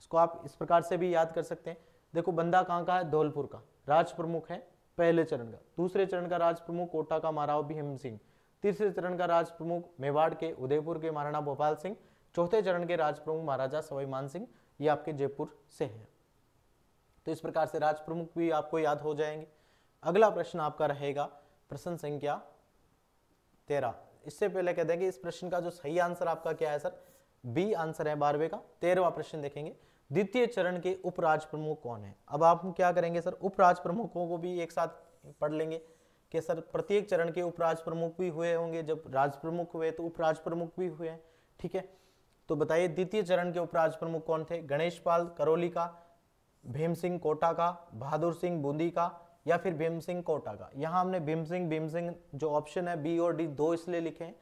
इसको आप इस प्रकार से भी याद कर सकते हैं देखो बंदा कहाँ का है धौलपुर का राज प्रमुख है पहले चरण का दूसरे चरण का राज प्रमुख कोटा का महाराव भीम सिंह तीसरे चरण का राज प्रमुख मेवाड़ के उदयपुर के महाराणा भोपाल सिंह चौथे चरण के राज प्रमुख महाराजा सवाईमान सिंह ये आपके जयपुर से हैं तो इस प्रकार से राज प्रमुख भी आपको याद हो जाएंगे अगला प्रश्न आपका रहेगा प्रश्न संख्या तेरह इससे पहले कह देंगे इस प्रश्न का जो सही आंसर आपका क्या है सर बी आंसर है बारहवें का तेरहवा प्रश्न देखेंगे द्वितीय चरण के उपराज प्रमुख कौन है अब आप क्या करेंगे सर उपराज प्रमुखों को भी एक साथ पढ़ लेंगे कि सर प्रत्येक चरण के उपराज प्रमुख भी हुए होंगे जब राज प्रमुख हुए तो उपराज प्रमुख भी हुए हैं ठीक है तो बताइए द्वितीय चरण के उपराज प्रमुख कौन थे गणेश पाल करौली का भीम सिंह कोटा का बहादुर सिंह बूंदी का या फिर भीम सिंह कोटा का यहाँ हमने भीम सिंह भीम सिंह जो ऑप्शन है बी और डी दो इसलिए लिखे हैं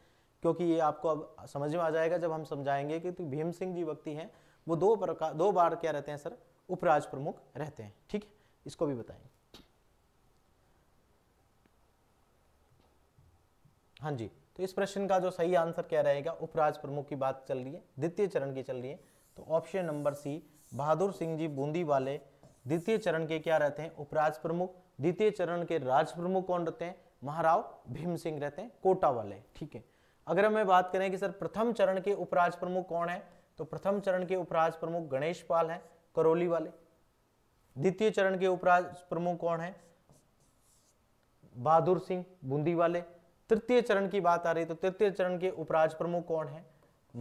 क्योंकि ये आपको अब समझ में आ जाएगा जब हम समझाएंगे कि तो भीम सिंह जी व्यक्ति हैं वो दो प्रकार दो बार क्या रहते हैं सर उपराज प्रमुख रहते हैं ठीक है इसको भी बताएंगे हाँ जी तो इस प्रश्न का जो सही आंसर क्या रहेगा उपराज प्रमुख की बात चल रही है द्वितीय चरण की चल रही है तो option number C Bahadur Singh ji Bundi वाले द्वितीय चरण के क्या रहते हैं उपराज प्रमुख द्वितीय चरण के राज प्रमुख कौन रहते हैं महाराव भीम सिंह रहते हैं कोटा वाले ठीक है अगर हमें बात करें कि सर प्रथम चरण के उपराज प्रमुख कौन है तो प्रथम चरण के उपराज प्रमुख गणेश पाल है करौली वाले द्वितीय चरण के उपराज प्रमुख कौन है बहादुर सिंह बूंदी वाले तृतीय चरण की बात आ रही तो तृतीय चरण के उपराज प्रमुख कौन है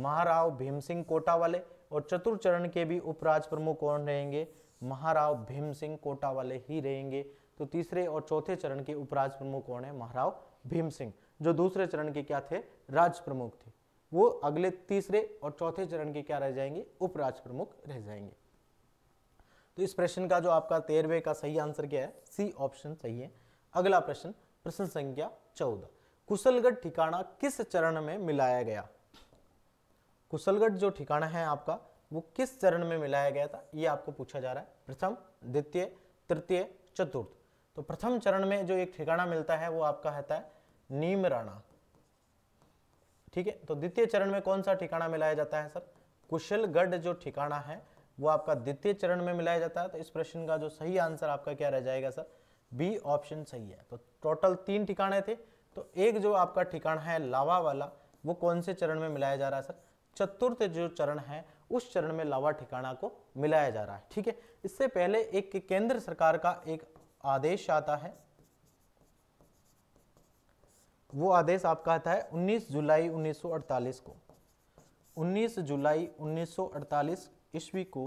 महाराव भीम सिंह कोटा वाले और चतुर्थ चरण के भी उपराज प्रमुख कौन रहेंगे महाराव भीम सिंह कोटा वाले ही रहेंगे तो तीसरे और चौथे चरण के उपराज प्रमुख कौन है महाराव भीम सिंह जो दूसरे चरण के क्या थे राज प्रमुख थे वो अगले तीसरे और चौथे चरण के क्या रह जाएंगे उपराज प्रमुख रह जाएंगे तो इस प्रश्न का जो आपका तेरहवे का सही आंसर क्या है सी ऑप्शन सही है अगला प्रश्न प्रश्न संख्या चौदह कुशलगढ़ ठिकाना किस चरण में मिलाया गया कुशलगढ़ जो ठिकाना है आपका वो किस चरण में मिलाया गया था ये आपको पूछा जा रहा है प्रथम द्वितीय तृतीय चतुर्थ तो प्रथम चरण में जो एक ठिकाना मिलता है वो आपका रहता है राणा ठीक है तो द्वितीय चरण में कौन सा ठिकाना मिलाया जाता है सर कुशलगढ़ जो ठिकाना है वो आपका द्वितीय चरण में मिलाया जाता है तो इस प्रश्न का जो सही आंसर आपका क्या रह जाएगा सर बी ऑप्शन सही है तो टोटल तीन ठिकाने थे तो एक जो आपका ठिकाना है लावा वाला वो कौन से चरण में मिलाया जा रहा है सर चतुर्थ जो चरण है उस चरण में लावा ठिकाना को मिलाया जा रहा है ठीक है इससे पहले एक केंद्र सरकार का एक आदेश आता है वो आदेश आपका आता है 19 जुलाई 1948 को 19 जुलाई 1948 ईस्वी को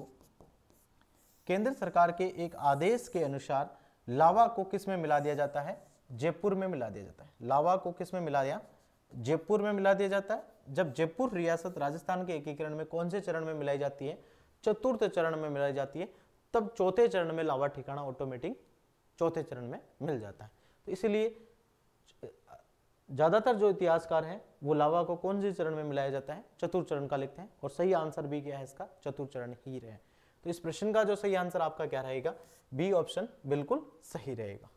केंद्र सरकार के एक आदेश के अनुसार लावा को किस में मिला दिया जाता है जयपुर में मिला दिया जाता है लावा को किस में मिला दिया जयपुर में मिला दिया जाता है जब जयपुर रियासत राजस्थान के एकीकरण में कौन से चरण में मिलाई जाती है चतुर्थ चरण में मिलाई जाती है तब चौथे चरण में लावा ठिकाना ऑटोमेटिक चौथे चरण में मिल जाता है तो इसलिए ज़्यादातर जो इतिहासकार हैं वो लावा को कौन से चरण में मिलाया जाता है चतुर चरण का लिखते हैं और सही आंसर भी क्या है इसका चतुर चरण ही रहे तो इस प्रश्न का जो सही आंसर आपका क्या रहेगा बी ऑप्शन बिल्कुल सही रहेगा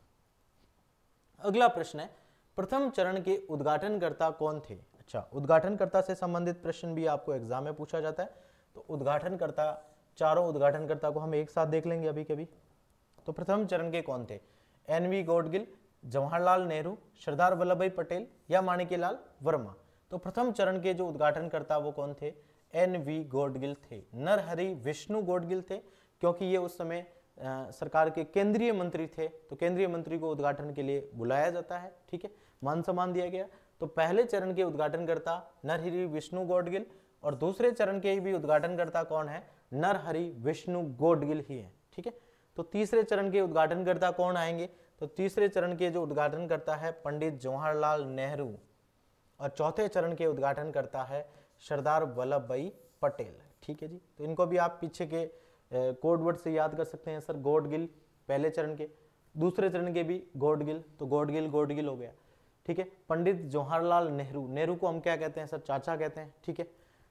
अगला प्रश्न है प्रथम चरण के उद्घाटनकर्ता कौन थे अच्छा उद्घाटनकर्ता से संबंधित प्रश्न भी आपको एग्जाम में पूछा जाता है तो उद्घाटनकर्ता चारों उद्घाटनकर्ता को हम एक साथ देख लेंगे अभी कभी तो प्रथम चरण के कौन थे N V Gadgil Jawaharlal Nehru Sardar Vallabhbhai Patel या माणिकीलाल वर्मा तो प्रथम चरण के जो उद्घाटनकर्ता वो कौन थे एन वी गोडगिल थे नरहरि विष्णु गोडगिल थे क्योंकि ये उस समय सरकार के केंद्रीय मंत्री थे तो केंद्रीय मंत्री को उद्घाटन के लिए बुलाया जाता है ठीक है मान सम्मान दिया गया तो पहले चरण के उद्घाटनकर्ता नरहरि विष्णु गोडगिल और दूसरे चरण के भी उद्घाटनकर्ता कौन है नरहरि विष्णु गोडगिल ही है ठीक है तो तीसरे चरण के उद्घाटनकर्ता कौन आएंगे तो तीसरे चरण के जो उद्घाटन करता है पंडित जवाहरलाल नेहरू और चौथे चरण के उद्घाटन करता है सरदार वल्लभ भाई पटेल ठीक है जी तो इनको भी आप पीछे के कोड वर्ड से याद कर सकते हैं सर गोड गिल पहले चरण के दूसरे चरण के भी गोड गिल तो गोड गिल गोड गिल हो गया ठीक है पंडित जवाहरलाल नेहरू नेहरू को हम क्या कहते हैं सर चाचा कहते हैं ठीक है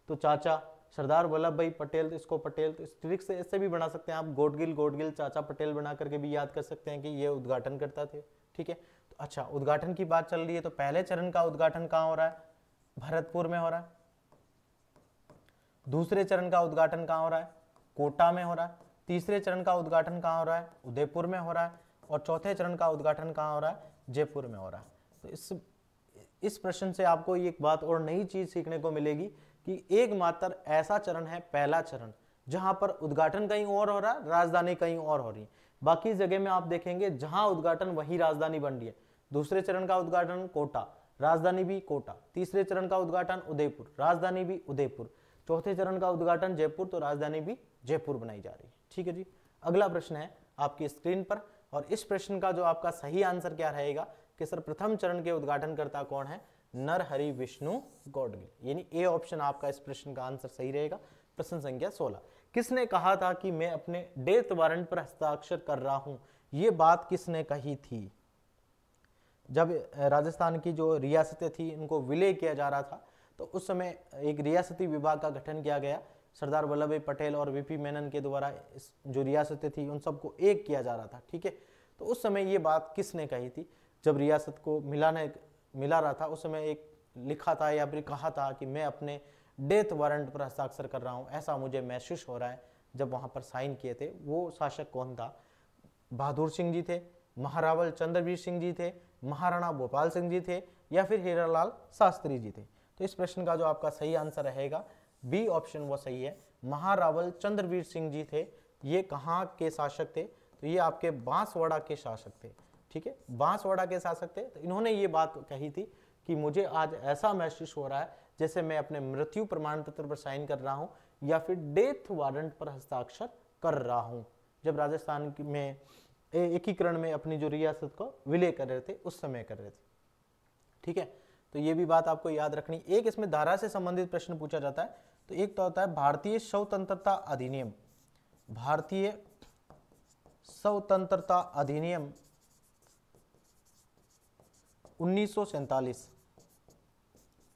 तो चाचा सरदार वल्लभ भाई पटेल इसको पटेल तो इस से ऐसे भी बना सकते हैं आप गोडगिल गोडगिल चाचा पटेल बना करके भी याद कर सकते हैं कि ये उद्घाटन करता थे ठीक है तो अच्छा उद्घाटन की बात चल रही है तो पहले चरण का उद्घाटन कहाँ हो रहा है भरतपुर में हो रहा है दूसरे चरण का उद्घाटन कहाँ हो रहा है कोटा में हो रहा है तीसरे चरण का उद्घाटन कहाँ हो रहा है उदयपुर में हो रहा है और चौथे चरण का उद्घाटन कहाँ हो रहा है जयपुर में हो रहा है तो इस इस प्रश्न से आपको एक बात और नई चीज़ सीखने को मिलेगी कि एकमात्र ऐसा चरण है पहला चरण जहां पर उद्घाटन कहीं और हो रहा है राजधानी कहीं और हो रही है बाकी जगह में आप देखेंगे जहां उद्घाटन वही राजधानी बन रही है दूसरे चरण का उद्घाटन कोटा राजधानी भी कोटा तीसरे चरण का उद्घाटन उदयपुर राजधानी भी उदयपुर चौथे चरण का उद्घाटन जयपुर तो राजधानी भी जयपुर बनाई जा रही है ठीक है जी अगला प्रश्न है आपकी स्क्रीन पर और इस प्रश्न का जो आपका सही आंसर क्या रहेगा कि सर प्रथम चरण के उद्घाटनकर्ता कौन है नर हरि विष्णु गौडगिल यानी ए ऑप्शन आपका इस प्रश्न का आंसर सही रहेगा प्रश्न संख्या सोलह किसने कहा था कि मैं अपने डेथ वारंट पर हस्ताक्षर कर रहा हूं ये बात किसने कही थी जब राजस्थान की जो रियासतें थी इनको विलय किया जा रहा था तो उस समय एक रियासती विभाग का गठन किया गया सरदार वल्लभ भाई पटेल और वीपी मेनन के द्वारा जो रियासतें थी उन सबको एक किया जा रहा था ठीक है तो उस समय ये बात किसने कही थी जब रियासत को मिलाने मिला रहा था उस समय एक लिखा था या फिर कहा था कि मैं अपने डेथ वारंट पर हस्ताक्षर कर रहा हूँ ऐसा मुझे महसूस हो रहा है जब वहाँ पर साइन किए थे वो शासक कौन था बहादुर सिंह जी थे महारावल चंद्रवीर सिंह जी थे महाराणा भोपाल सिंह जी थे या फिर हीरालाल शास्त्री जी थे तो इस प्रश्न का जो आपका सही आंसर रहेगा बी ऑप्शन वो सही है महारावल चंद्रवीर सिंह जी थे ये कहाँ के शासक थे तो ये आपके बांसवाड़ा के शासक थे ठीक है बांसवाड़ा के शासक थे तो इन्होंने ये बात कही थी कि मुझे आज ऐसा महसूस हो रहा है जैसे मैं अपने मृत्यु प्रमाण पत्र पर साइन कर रहा हूँ या फिर डेथ वारंट पर हस्ताक्षर कर रहा हूँ जब राजस्थान में एकीकरण में अपनी जो रियासत को विलय कर रहे थे उस समय कर रहे थे ठीक है तो ये भी बात आपको याद रखनी एक इसमें धारा से संबंधित प्रश्न पूछा जाता है तो एक तो होता है भारतीय स्वतंत्रता अधिनियम भारतीय स्वतंत्रता अधिनियम 1947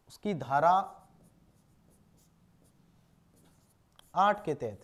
उसकी धारा आठ के तहत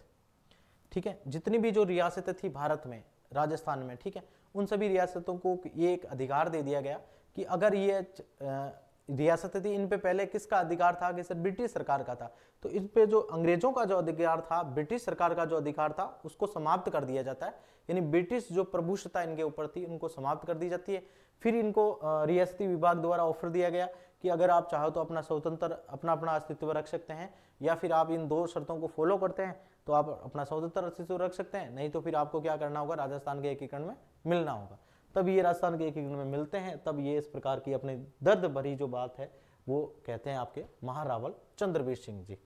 ठीक है जितनी भी जो रियासतें थी भारत में राजस्थान में ठीक है उन सभी रियासतों को ये एक अधिकार दे दिया गया कि अगर ये रियासतें थी इन पे पहले किसका अधिकार था कि सर ब्रिटिश सरकार का था तो इन पे जो अंग्रेजों का जो अधिकार था ब्रिटिश सरकार का जो अधिकार था उसको समाप्त कर दिया जाता है यानी ब्रिटिश जो प्रभुषता इनके ऊपर थी उनको समाप्त कर दी जाती है फिर इनको रियासती विभाग द्वारा ऑफर दिया गया कि अगर आप चाहो तो अपना स्वतंत्र अपना अपना अस्तित्व रख सकते हैं या फिर आप इन दो शर्तों को फॉलो करते हैं तो आप अपना स्वतंत्र अस्तित्व रख सकते हैं नहीं तो फिर आपको क्या करना होगा राजस्थान के एकीकरण में मिलना होगा तब ये राजस्थान के एकीकरण में मिलते हैं तब ये इस प्रकार की अपनी दर्द भरी जो बात है वो कहते हैं आपके महारावल चंद्रवीर सिंह जी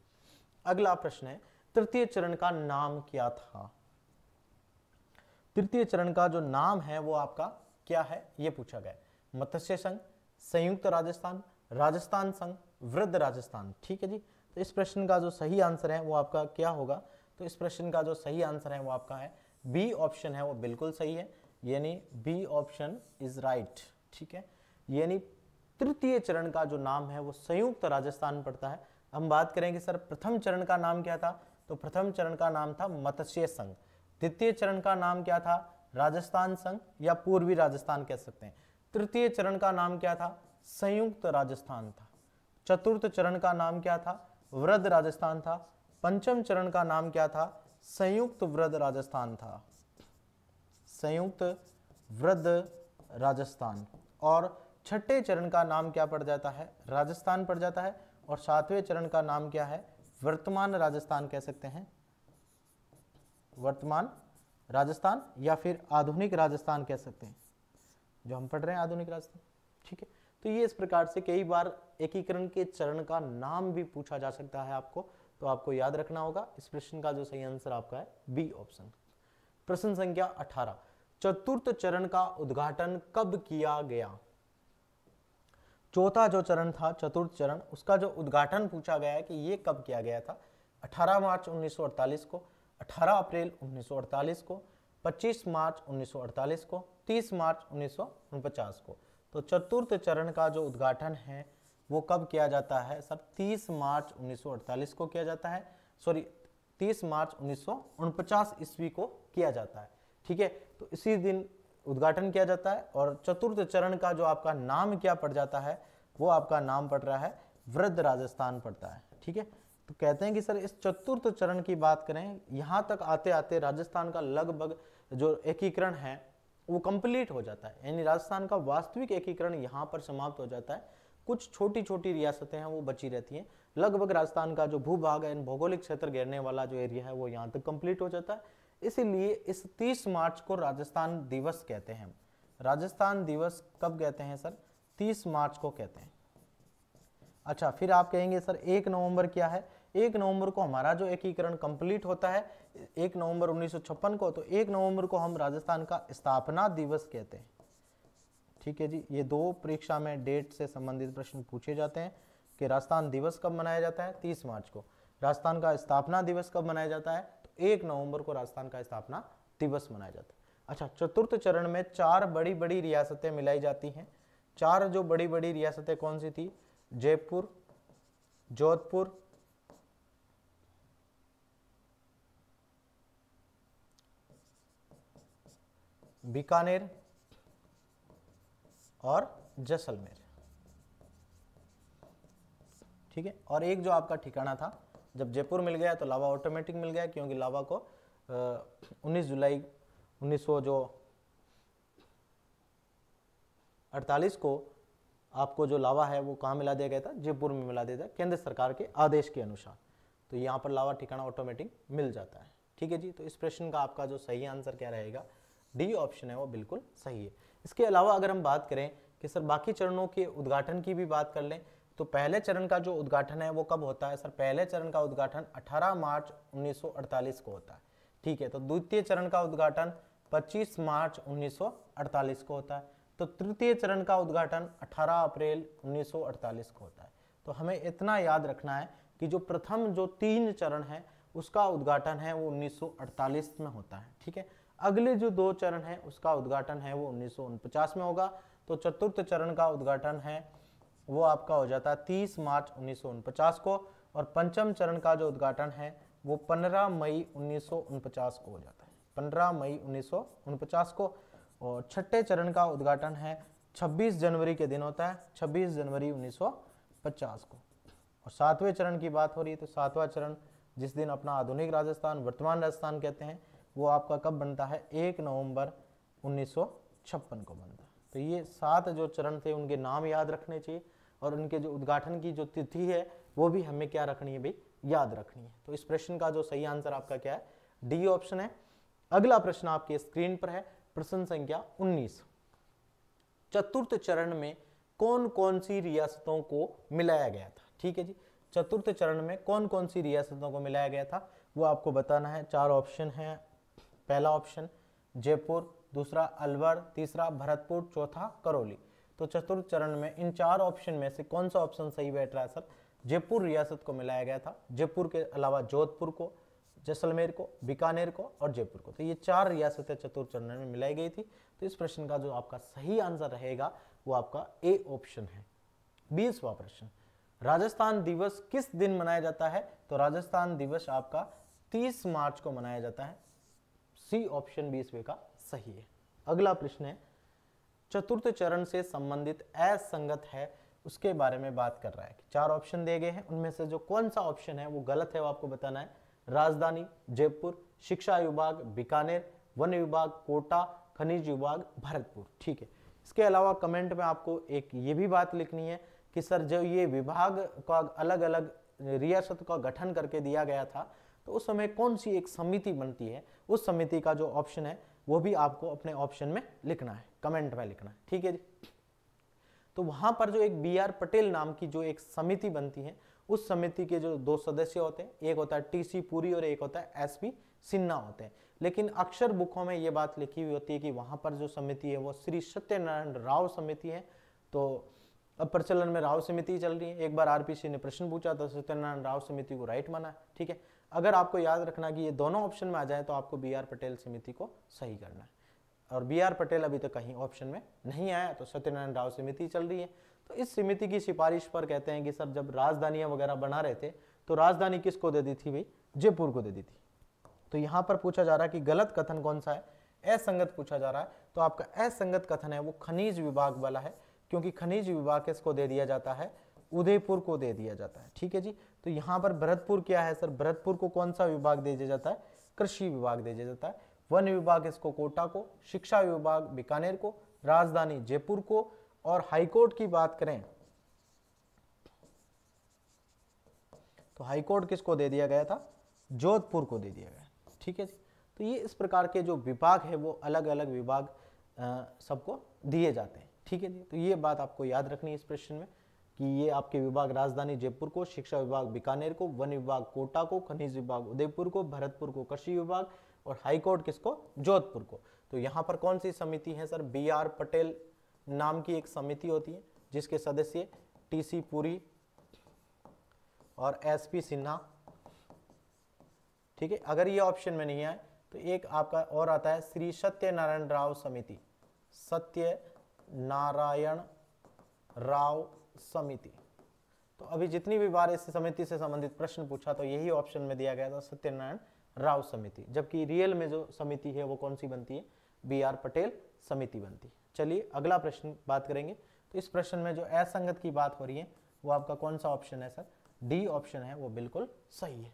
अगला प्रश्न है तृतीय चरण का नाम क्या था तृतीय चरण का जो नाम है वो आपका क्या है यह पूछा गया मत्स्य संघ संयुक्त राजस्थान राजस्थान संघ वृद्ध राजस्थान ठीक है जी तो इस प्रश्न का जो सही आंसर है वो आपका क्या होगा तो इस प्रश्न का जो सही आंसर है वो आपका है बी ऑप्शन है वो बिल्कुल सही है यानी बी ऑप्शन इज राइट ठीक है यानी तृतीय चरण का जो नाम है वो संयुक्त राजस्थान पड़ता है हम बात करेंगे सर प्रथम चरण का नाम क्या था तो प्रथम चरण का नाम था मत्स्य संघ द्वितीय चरण का नाम क्या था राजस्थान संघ या पूर्वी राजस्थान कह सकते हैं तृतीय चरण का नाम क्या था संयुक्त राजस्थान था चतुर्थ चरण का नाम क्या था वृद्ध राजस्थान था पंचम चरण का नाम क्या था संयुक्त वृद्ध राजस्थान था संयुक्त वृद्ध राजस्थान और छठे चरण का नाम क्या पड़ जाता है राजस्थान पड़ जाता है और सातवें चरण का नाम क्या है वर्तमान राजस्थान कह सकते हैं वर्तमान राजस्थान या फिर आधुनिक राजस्थान कह सकते हैं जो हम पढ़ रहे हैं आधुनिक राजस्थान ठीक है तो ये इस प्रकार से कई बार एकीकरण के चरण का नाम भी पूछा जा सकता है आपको तो आपको याद रखना होगा इस प्रश्न का जो सही आंसर आपका है बी ऑप्शन प्रश्न संख्या 18 चतुर्थ चरण का उद्घाटन कब किया गया चौथा जो चरण था चतुर्थ चरण उसका जो उद्घाटन पूछा गया है कि ये कब किया गया था 18 मार्च 1948 को 18 अप्रैल 1948 को 25 मार्च 1948 को 30 मार्च उन्नीस को तो चतुर्थ चरण का जो उद्घाटन है वो कब किया जाता है सब 30 मार्च 1948 को किया जाता है सॉरी 30 मार्च उन्नीस ईस्वी को किया जाता है ठीक है तो इसी दिन उद्घाटन किया जाता है और चतुर्थ चरण का जो आपका नाम क्या पड़ जाता है वो आपका नाम पड़ रहा है वृद्ध राजस्थान पड़ता है ठीक है तो कहते हैं कि सर इस चतुर्थ चरण की बात करें यहाँ तक आते आते राजस्थान का लगभग जो एकीकरण है वो कंप्लीट हो जाता है यानी राजस्थान का वास्तविक एकीकरण यहाँ पर समाप्त हो जाता है कुछ छोटी छोटी रियासतें हैं वो बची रहती हैं लगभग राजस्थान का जो भूभाग है भौगोलिक क्षेत्र घेरने वाला जो एरिया है वो यहाँ तक कंप्लीट हो जाता है इसीलिए इस 30 मार्च को राजस्थान दिवस कहते हैं राजस्थान दिवस कब कहते हैं सर 30 मार्च को कहते हैं अच्छा फिर आप कहेंगे सर एक नवंबर क्या है एक नवंबर को हमारा जो एकीकरण कंप्लीट होता है एक नवंबर उन्नीस को तो एक नवंबर को हम राजस्थान का स्थापना दिवस कहते हैं ठीक है जी ये दो परीक्षा में डेट से संबंधित प्रश्न पूछे जाते हैं कि राजस्थान दिवस कब मनाया जाता है तीस मार्च को राजस्थान का स्थापना दिवस कब मनाया जाता है तो एक नवंबर को राजस्थान का स्थापना दिवस मनाया जाता है अच्छा चतुर्थ चरण में चार बड़ी बड़ी रियासतें मिलाई जाती हैं चार जो बड़ी बड़ी रियासतें कौन सी थी जयपुर जोधपुर बीकानेर और जैसलमेर ठीक है और एक जो आपका ठिकाना था जब जयपुर मिल गया तो लावा ऑटोमेटिक मिल गया क्योंकि लावा को उन्नीस जुलाई उन्नीस जो अड़तालीस को आपको जो लावा है वो कहाँ मिला दिया गया था जयपुर में मिला दिया था केंद्र सरकार के आदेश के अनुसार तो यहाँ पर लावा ठिकाना ऑटोमेटिक मिल जाता है ठीक है जी तो इस प्रश्न का आपका जो सही आंसर क्या रहेगा डी ऑप्शन है वो बिल्कुल सही है इसके अलावा अगर हम बात करें कि सर बाकी चरणों के उद्घाटन की भी बात कर लें तो पहले चरण का जो उद्घाटन है वो कब होता है सर पहले चरण का उद्घाटन 18 मार्च 1948 को होता है ठीक है तो द्वितीय चरण का उद्घाटन 25 मार्च 1948 को होता है तो तृतीय चरण का उद्घाटन 18 अप्रैल 1948 को होता है तो हमें इतना याद रखना है कि जो प्रथम जो तीन चरण है उसका उद्घाटन है वो उन्नीस में होता है ठीक है अगले जो दो चरण है उसका उद्घाटन है वो उन्नीस में होगा तो चतुर्थ चरण का उद्घाटन है वो आपका हो जाता है तीस मार्च उन्नीस को और पंचम चरण का जो उद्घाटन है वो 15 मई उन्नीस को हो जाता है 15 मई उन्नीस को और छठे चरण का उद्घाटन है 26 जनवरी के दिन होता है 26 जनवरी 1950 को और सातवें चरण की बात हो रही है तो सातवां चरण जिस दिन अपना आधुनिक राजस्थान वर्तमान राजस्थान कहते हैं वो आपका कब बनता है एक नवंबर उन्नीस को बनता है तो ये सात जो चरण थे उनके नाम याद रखने चाहिए और उनके जो उद्घाटन की जो तिथि है वो भी हमें क्या रखनी है भाई याद रखनी है तो इस प्रश्न का जो सही आंसर आपका क्या है डी ऑप्शन है अगला प्रश्न आपके स्क्रीन पर है प्रश्न संख्या 19 चतुर्थ चरण में कौन कौन सी रियासतों को मिलाया गया था ठीक है जी चतुर्थ चरण में कौन कौन सी रियासतों को मिलाया गया था वो आपको बताना है चार ऑप्शन है पहला ऑप्शन जयपुर दूसरा अलवर तीसरा भरतपुर चौथा करौली तो चतुर्थ चरण में इन चार ऑप्शन में से कौन सा ऑप्शन सही बैठ रहा है सर जयपुर रियासत को मिलाया गया था जयपुर के अलावा जोधपुर को जैसलमेर को बीकानेर को और जयपुर को तो ये चार रियासतें चतुर्थ चरण में मिलाई गई थी तो इस प्रश्न का जो आपका सही आंसर रहेगा वो आपका ए ऑप्शन है बीसवा प्रश्न राजस्थान दिवस किस दिन मनाया जाता है तो राजस्थान दिवस आपका 30 मार्च को मनाया जाता है सी ऑप्शन भी इसमें का सही है अगला प्रश्न है चतुर्थ चरण से संबंधित असंगत है उसके बारे में बात कर रहा है चार ऑप्शन दिए गए हैं उनमें से जो कौन सा ऑप्शन है वो गलत है वो आपको बताना है राजधानी जयपुर शिक्षा विभाग बीकानेर वन विभाग कोटा खनिज विभाग भरतपुर ठीक है इसके अलावा कमेंट में आपको एक ये भी बात लिखनी है कि सर जो ये विभाग का अलग अलग रियासत का गठन करके दिया गया था तो उस समय कौन सी एक समिति बनती है उस समिति का जो ऑप्शन है वो भी आपको अपने ऑप्शन में लिखना है कमेंट में लिखना है ठीक है जी तो वहां पर जो एक बी आर पटेल नाम की जो एक समिति बनती है उस समिति के जो दो सदस्य होते हैं एक होता है टी सी पुरी और एक होता है एस पी सिन्हा होते हैं लेकिन अक्षर बुकों में ये बात लिखी हुई होती है कि वहां पर जो समिति है वो श्री सत्यनारायण राव समिति है तो अब प्रचलन में राव समिति चल रही है एक बार आरपीसी ने प्रश्न पूछा तो सत्यनारायण राव समिति को राइट माना ठीक है अगर आपको याद रखना कि ये दोनों ऑप्शन में आ जाए तो आपको बी आर पटेल समिति को सही करना है और बी आर पटेल अभी तक तो कहीं ऑप्शन में नहीं आया तो सत्यनारायण राव समिति चल रही है तो इस समिति की सिफारिश पर कहते हैं कि सर जब राजधानियां वगैरह बना रहे थे तो राजधानी किसको दे दी थी भाई जयपुर को दे दी थी तो यहाँ पर पूछा जा रहा है कि गलत कथन कौन सा है असंगत पूछा जा रहा है तो आपका असंगत कथन है वो खनिज विभाग वाला है क्योंकि खनिज विभाग किसको दे दिया जाता है उदयपुर को दे दिया जाता है ठीक है जी तो यहाँ पर भरतपुर क्या है सर भरतपुर को कौन सा विभाग दे दिया जाता है कृषि विभाग दे दिया जाता है वन विभाग इसको कोटा को शिक्षा विभाग बीकानेर को राजधानी जयपुर को और हाईकोर्ट की बात करें तो हाईकोर्ट किसको दे दिया गया था जोधपुर को दे दिया गया ठीक है जी तो ये इस प्रकार के जो विभाग है वो अलग अलग विभाग सबको दिए जाते हैं ठीक है जी तो ये बात आपको याद रखनी है इस प्रश्न में कि ये आपके विभाग राजधानी जयपुर को शिक्षा विभाग बीकानेर को वन विभाग कोटा को खनिज विभाग उदयपुर को भरतपुर को कृषि विभाग और हाईकोर्ट किसको जोधपुर को तो यहाँ पर कौन सी समिति है सर बी आर पटेल नाम की एक समिति होती है जिसके सदस्य सी पुरी और पी सिन्हा ठीक है अगर ये ऑप्शन में नहीं आए तो एक आपका और आता है श्री सत्यनारायण राव समिति सत्य नारायण राव समिति तो अभी जितनी भी बार इस समिति से संबंधित प्रश्न पूछा तो यही ऑप्शन में दिया गया था सत्यनारायण राव समिति जबकि रियल में जो समिति है वो कौन सी बनती है बी आर पटेल समिति बनती है चलिए अगला प्रश्न बात करेंगे तो इस प्रश्न में जो असंगत की बात हो रही है वो आपका कौन सा ऑप्शन है सर डी ऑप्शन है वो बिल्कुल सही है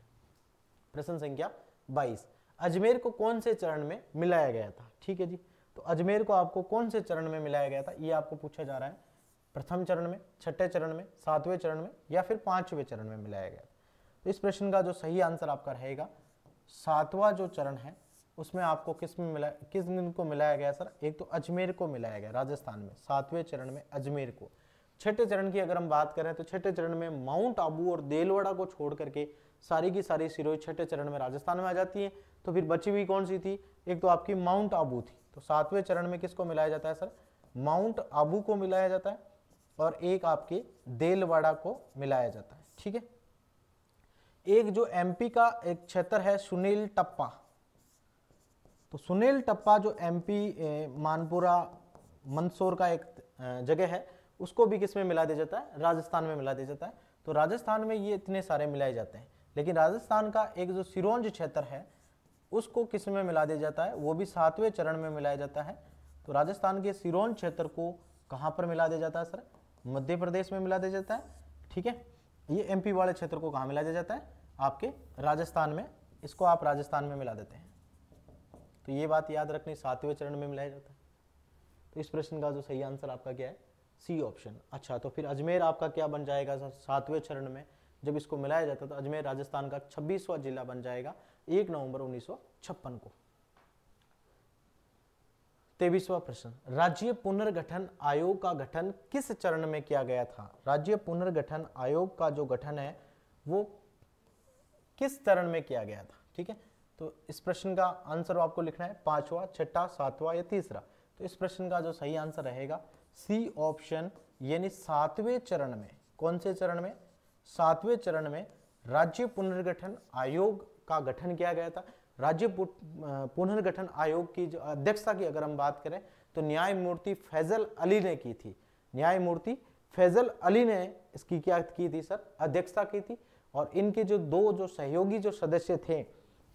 प्रश्न संख्या बाईस अजमेर को कौन से चरण में मिलाया गया था ठीक है जी तो अजमेर को आपको कौन से चरण में मिलाया गया था ये आपको पूछा जा रहा है प्रथम चरण में छठे चरण में सातवें चरण में या फिर पांचवें चरण में मिलाया गया तो इस प्रश्न का जो सही आंसर आपका रहेगा सातवां जो चरण है उसमें आपको किस में मिला किस दिन को मिलाया गया सर एक तो अजमेर को मिलाया गया राजस्थान में सातवें चरण में अजमेर को छठे चरण की अगर हम बात करें तो छठे चरण में माउंट आबू और देलवाड़ा को छोड़ करके सारी की सारी सिरोही छठे चरण में राजस्थान में आ जाती है तो फिर बची हुई कौन सी थी एक तो आपकी माउंट आबू थी तो सातवें चरण में किसको मिलाया जाता है सर माउंट आबू को मिलाया जाता है और एक आपके देलवाड़ा को मिलाया जाता है ठीक है एक जो एमपी का एक क्षेत्र है सुनील टप्पा तो सुनील टप्पा जो एमपी मानपुरा मंदसौर का एक जगह है उसको भी किस में मिला दिया जाता है राजस्थान में मिला दिया जाता है तो राजस्थान में ये इतने सारे मिलाए जाते हैं लेकिन राजस्थान का एक जो सिरोंज क्षेत्र है उसको किस में मिला दिया जाता है वो भी सातवें चरण में मिलाया जाता है तो राजस्थान के सिरोंज क्षेत्र को कहाँ पर मिला दिया जाता है सर मध्य प्रदेश में मिला दिया जाता है ठीक है ये एमपी वाले क्षेत्र को कहाँ मिला दिया जाता है आपके राजस्थान में इसको आप राजस्थान में मिला देते हैं तो ये बात याद रखनी सातवें चरण में मिलाया जाता है तो इस प्रश्न का जो सही आंसर आपका क्या है सी ऑप्शन अच्छा तो फिर अजमेर आपका क्या बन जाएगा सातवें चरण में जब इसको मिलाया जाता है तो अजमेर राजस्थान का छब्बीसवा जिला बन जाएगा एक नवंबर उन्नीस को तेईसवा प्रश्न राज्य पुनर्गठन आयोग का गठन किस चरण में किया गया था राज्य पुनर्गठन आयोग का जो गठन है वो किस चरण में किया गया था ठीक है तो इस प्रश्न का आंसर आपको लिखना है पांचवा छठा सातवा या तीसरा तो इस प्रश्न का जो सही आंसर रहेगा सी ऑप्शन यानी सातवें चरण में कौन से चरण में सातवें चरण में राज्य पुनर्गठन आयोग का गठन किया गया था राज्य पुनर्गठन आयोग की जो अध्यक्षता की अगर हम बात करें तो न्यायमूर्ति फैजल अली ने की थी न्यायमूर्ति फैजल अली ने इसकी क्या की थी सर अध्यक्षता की थी और इनके जो दो जो सहयोगी जो सदस्य थे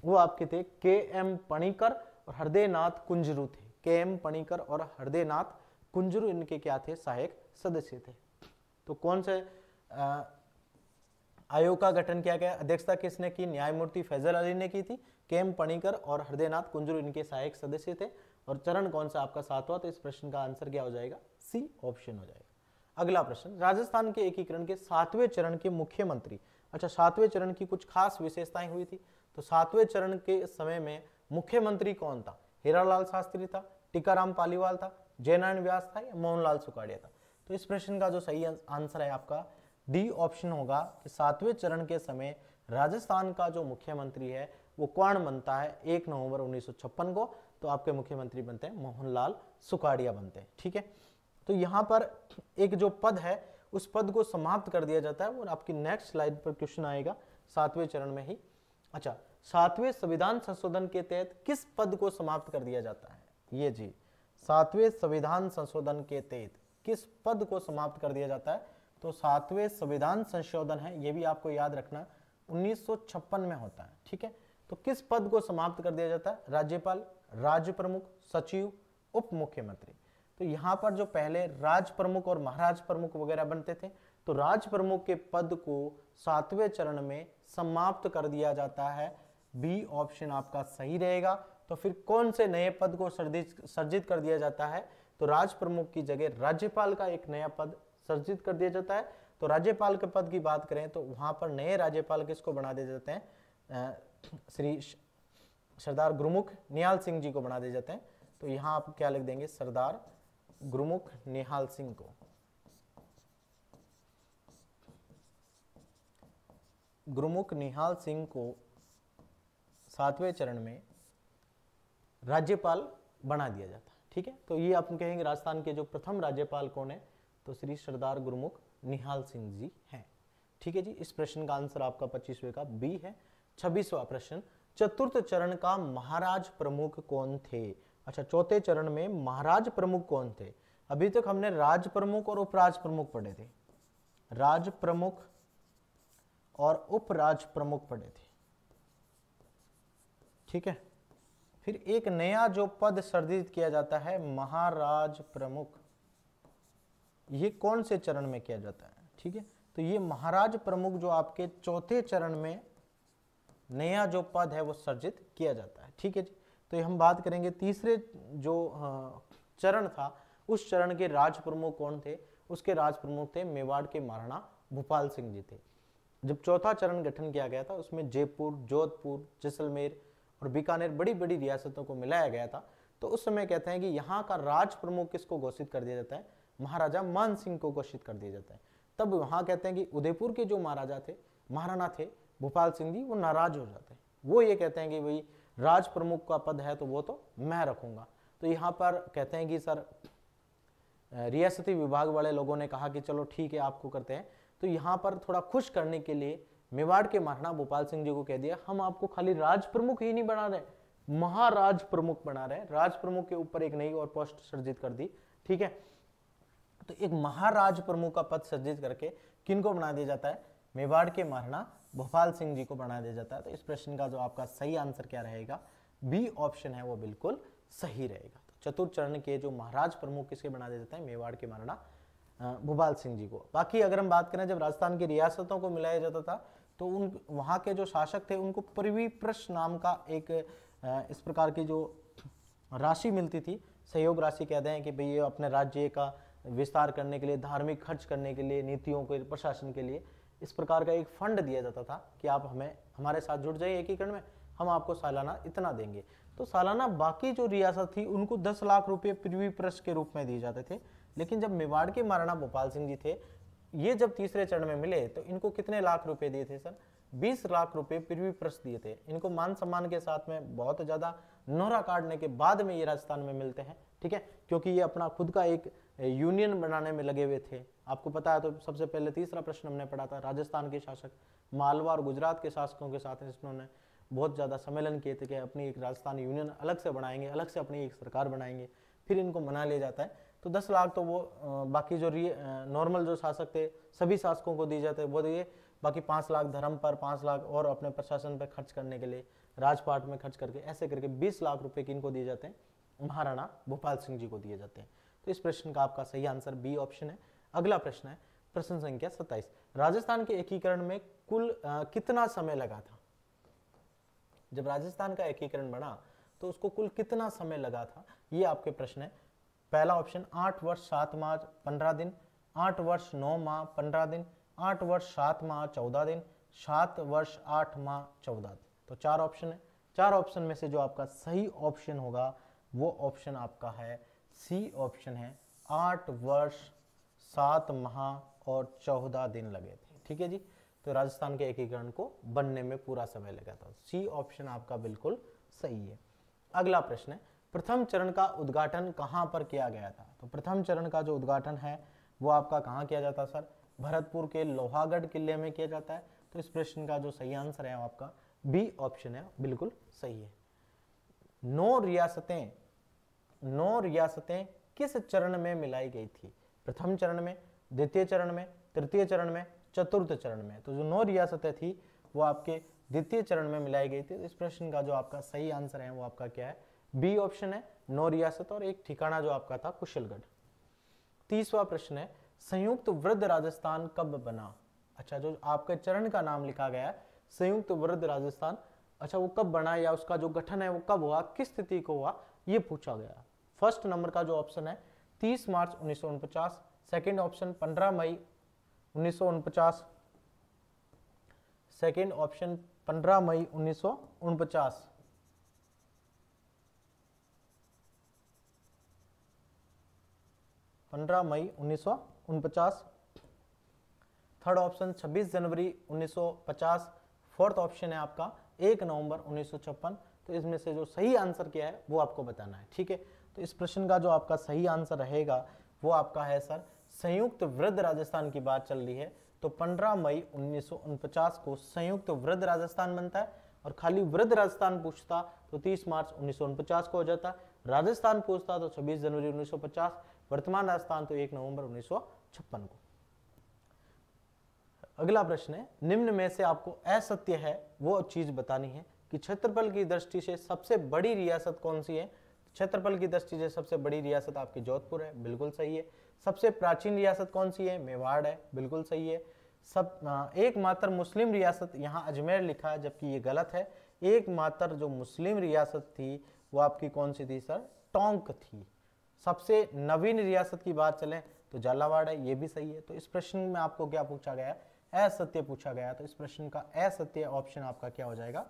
वो आपके थे के एम पणिकर और नाथ कुंजरू थे के एम पणिकर और नाथ कुंजरू इनके क्या थे सहायक सदस्य थे तो कौन से आयोग का गठन किया गया अध्यक्षता किसने की न्यायमूर्ति फैजल अली ने की थी केम पणिकर और हृदयनाथ कुंजुर इनके सहायक सदस्य थे और चरण कौन सा आपका सातवां तो इस प्रश्न का आंसर क्या हो जाएगा सी ऑप्शन हो जाएगा अगला प्रश्न राजस्थान के एकीकरण के सातवें चरण के मुख्यमंत्री अच्छा सातवें चरण की कुछ खास विशेषताएं हुई थी तो सातवें चरण के समय में मुख्यमंत्री कौन था हीरालाल शास्त्री था टीकाराम पालीवाल था जयनारायण व्यास था या मोहनलाल सुखाड़िया था तो इस प्रश्न का जो सही आंसर है आपका डी ऑप्शन होगा कि सातवें चरण के समय राजस्थान का जो मुख्यमंत्री है वो कौन बनता है एक नवंबर उन्नीस को तो आपके मुख्यमंत्री बनते हैं मोहनलाल सुखाड़िया बनते हैं ठीक है तो यहाँ पर एक जो पद है उस पद को समाप्त कर दिया जाता है और आपकी नेक्स्ट स्लाइड पर क्वेश्चन आएगा सातवें चरण में ही अच्छा सातवें संविधान संशोधन के तहत किस पद को समाप्त कर दिया जाता है ये जी सातवें संविधान संशोधन के तहत किस पद को समाप्त कर दिया जाता है तो सातवें संविधान संशोधन है ये भी आपको याद रखना 1956 में होता है ठीक है तो किस पद को समाप्त कर दिया जाता है राज्यपाल राज्य प्रमुख सचिव उप मुख्यमंत्री तो यहां पर जो पहले राज प्रमुख और महाराज प्रमुख वगैरह बनते थे तो राज प्रमुख के पद को सातवें चरण में समाप्त कर दिया जाता है बी ऑप्शन आपका सही रहेगा तो फिर कौन से नए पद को सर्जित सर्जित कर दिया जाता है तो राज प्रमुख की जगह राज्यपाल का एक नया पद सर्जित कर दिया जाता है तो राज्यपाल के पद की बात करें तो वहां पर नए राज्यपाल किसको बना दिए जाते हैं श्री सरदार गुरुमुख निहाल सिंह जी को बना दिया जाते हैं तो यहां आप क्या लिख देंगे सरदार गुरुमुख निहाल सिंह को गुरुमुख निहाल सिंह को सातवें चरण में राज्यपाल बना दिया जाता है ठीक है तो ये आप कहेंगे राजस्थान के जो प्रथम राज्यपाल कौन है तो श्री सरदार गुरुमुख निहाल सिंह जी हैं ठीक है जी इस प्रश्न का आंसर आपका पच्चीसवे का बी है छब्बीसवा प्रश्न चतुर्थ चरण का महाराज प्रमुख कौन थे अच्छा चौथे चरण में महाराज प्रमुख कौन थे अभी तक हमने राज प्रमुख और उपराज प्रमुख पढ़े थे राज प्रमुख और उपराज प्रमुख पढ़े थे ठीक है फिर एक नया जो पद सर्जित किया जाता है महाराज प्रमुख ये कौन से चरण में किया जाता है ठीक है तो ये महाराज प्रमुख जो आपके चौथे चरण में नया जो पद है वो सर्जित किया जाता है ठीक है जी तो हम बात करेंगे तीसरे जो चरण था उस चरण के राज प्रमुख कौन थे उसके राज प्रमुख थे मेवाड़ के महाराणा भोपाल सिंह जी थे जब चौथा चरण गठन किया गया था उसमें जयपुर जोधपुर जैसलमेर और बीकानेर बड़ी बड़ी रियासतों को मिलाया गया था तो उस समय कहते हैं कि यहाँ का राज प्रमुख किसको घोषित कर दिया जाता है महाराजा मान सिंह को घोषित कर दिया जाता है तब वहाँ कहते हैं कि उदयपुर के जो महाराजा थे महाराणा थे भोपाल जी वो नाराज हो जाते हैं वो ये कहते हैं कि भाई राज प्रमुख का पद है तो वो तो मैं रखूंगा तो यहाँ पर कहते हैं कि सर रियासती विभाग वाले लोगों ने कहा कि चलो ठीक है आपको करते हैं तो यहाँ पर थोड़ा खुश करने के लिए मेवाड़ के महाराणा भोपाल सिंह जी को कह दिया हम आपको खाली राज प्रमुख ही नहीं बना रहे महाराज प्रमुख बना रहे राज प्रमुख के ऊपर एक नई और पोस्ट सर्जित कर दी ठीक है तो एक महाराज प्रमुख का पद सर्जित करके किनको बना दिया जाता है मेवाड़ के महाराणा भोपाल सिंह जी को बना दिया जाता है तो इस प्रश्न का जो आपका सही आंसर क्या रहेगा बी ऑप्शन है वो बिल्कुल सही रहेगा तो चतुर्थ चरण के जो महाराज प्रमुख किसके बना दिया जाता है मेवाड़ के महाराणा भोपाल सिंह जी को बाकी अगर हम बात करें जब राजस्थान की रियासतों को मिलाया जाता था तो उन वहाँ के जो शासक थे उनको परिवी प्रश नाम का एक इस प्रकार की जो राशि मिलती थी सहयोग राशि कहते हैं कि भाई ये अपने राज्य का विस्तार करने के लिए धार्मिक खर्च करने के लिए नीतियों के प्रशासन के लिए इस प्रकार का एक फंड दिया जाता था कि आप हमें हमारे साथ जुड़ जाइए एकीकरण में हम आपको सालाना इतना देंगे तो सालाना बाकी जो रियासत थी उनको 10 लाख रुपए पृथ्वी प्रश के रूप में दिए जाते थे लेकिन जब मेवाड़ के महाराणा भोपाल सिंह जी थे ये जब तीसरे चरण में मिले तो इनको कितने लाख रुपए दिए थे सर 20 लाख रुपए पृथ्वी प्रश दिए थे इनको मान सम्मान के साथ में बहुत ज़्यादा नोरा काटने के बाद में ये राजस्थान में मिलते हैं ठीक है क्योंकि ये अपना खुद का एक यूनियन बनाने में लगे हुए थे आपको पता है तो सबसे पहले तीसरा प्रश्न हमने पढ़ा था राजस्थान के शासक मालवा और गुजरात के शासकों के साथ इन्होंने बहुत ज़्यादा सम्मेलन किए थे कि अपनी एक राजस्थान यूनियन अलग से बनाएंगे अलग से अपनी एक सरकार बनाएंगे फिर इनको मना लिया जाता है तो दस लाख तो वो बाकी जो नॉर्मल जो शासक थे सभी शासकों को दिए जाते वो दिए बाकी पाँच लाख धर्म पर पाँच लाख और अपने प्रशासन पर खर्च करने के लिए राजपाट में खर्च करके ऐसे करके बीस लाख रुपए की इनको दिए जाते हैं महाराणा भोपाल सिंह जी को दिए जाते हैं तो इस प्रश्न का आपका सही आंसर बी ऑप्शन है अगला प्रश्न है प्रश्न संख्या 27 राजस्थान के एकीकरण में कुल आ, कितना समय लगा था जब राजस्थान का एकीकरण बना तो उसको कुल कितना समय लगा था ये आपके प्रश्न है पहला ऑप्शन आठ वर्ष सात माह पंद्रह दिन आठ वर्ष नौ माह पंद्रह दिन आठ वर्ष सात माह चौदह दिन सात वर्ष आठ माह चौदह दिन तो चार ऑप्शन है चार ऑप्शन में से जो आपका सही ऑप्शन होगा वो ऑप्शन आपका है सी ऑप्शन है आठ वर्ष सात माह और चौदह दिन लगे थे ठीक है जी तो राजस्थान के एकीकरण को बनने में पूरा समय लगा था सी ऑप्शन आपका बिल्कुल सही है अगला प्रश्न है प्रथम चरण का उद्घाटन कहाँ पर किया गया था तो प्रथम चरण का जो उद्घाटन है वो आपका कहाँ किया जाता सर भरतपुर के लोहागढ़ किले में किया जाता है तो इस प्रश्न का जो सही आंसर है आपका बी ऑप्शन है बिल्कुल सही है नौ रियासतें नौ रियासतें किस चरण में मिलाई गई थी प्रथम चरण में द्वितीय चरण में तृतीय चरण में चतुर्थ चरण में तो जो नौ रियासतें थी वो आपके द्वितीय चरण में मिलाई गई थी तो इस प्रश्न का जो आपका सही आंसर है वो आपका क्या है बी ऑप्शन है नौ रियासत और एक ठिकाना जो आपका था कुशलगढ़ तीसवा प्रश्न है संयुक्त वृद्ध राजस्थान कब बना अच्छा जो आपके चरण का नाम लिखा गया है संयुक्त वृद्ध राजस्थान अच्छा वो कब बना या उसका जो गठन है वो कब हुआ किस स्थिति को हुआ ये पूछा गया फर्स्ट नंबर का जो ऑप्शन है 30 मार्च उन्नीस सेकंड ऑप्शन 15 मई उन्नीस सेकंड ऑप्शन 15 मई उन्नीस पंद्रह मई उन्नीस थर्ड ऑप्शन 26 जनवरी 1950 फोर्थ ऑप्शन है आपका 1 नवंबर उन्नीस तो इसमें से जो सही आंसर क्या है वो आपको बताना है ठीक है तो इस प्रश्न का जो आपका सही आंसर रहेगा वो आपका है सर संयुक्त वृद्ध राजस्थान की बात चल रही है तो 15 मई उन्नीस को संयुक्त वृद्ध राजस्थान बनता है और खाली वृद्ध राजस्थान पूछता तो 30 मार्च उन्नीस को हो जाता राजस्थान पूछता तो 26 जनवरी 1950 वर्तमान राजस्थान तो 1 नवंबर उन्नीस को अगला प्रश्न है निम्न में से आपको असत्य है वो चीज बतानी है कि क्षेत्रफल की दृष्टि से सबसे बड़ी रियासत कौन सी है क्षेत्रफल की दृष्टि से सबसे बड़ी रियासत आपकी जोधपुर है बिल्कुल सही है सबसे प्राचीन रियासत कौन सी है मेवाड़ है बिल्कुल सही है सब एकमात्र मुस्लिम रियासत यहाँ अजमेर लिखा है जबकि ये गलत है एकमात्र जो मुस्लिम रियासत थी वो आपकी कौन सी थी सर टोंक थी सबसे नवीन रियासत की बात चलें तो झालावाड़ है ये भी सही है तो इस प्रश्न में आपको क्या पूछा गया है असत्य पूछा गया तो इस प्रश्न का असत्य ऑप्शन आपका क्या हो जाएगा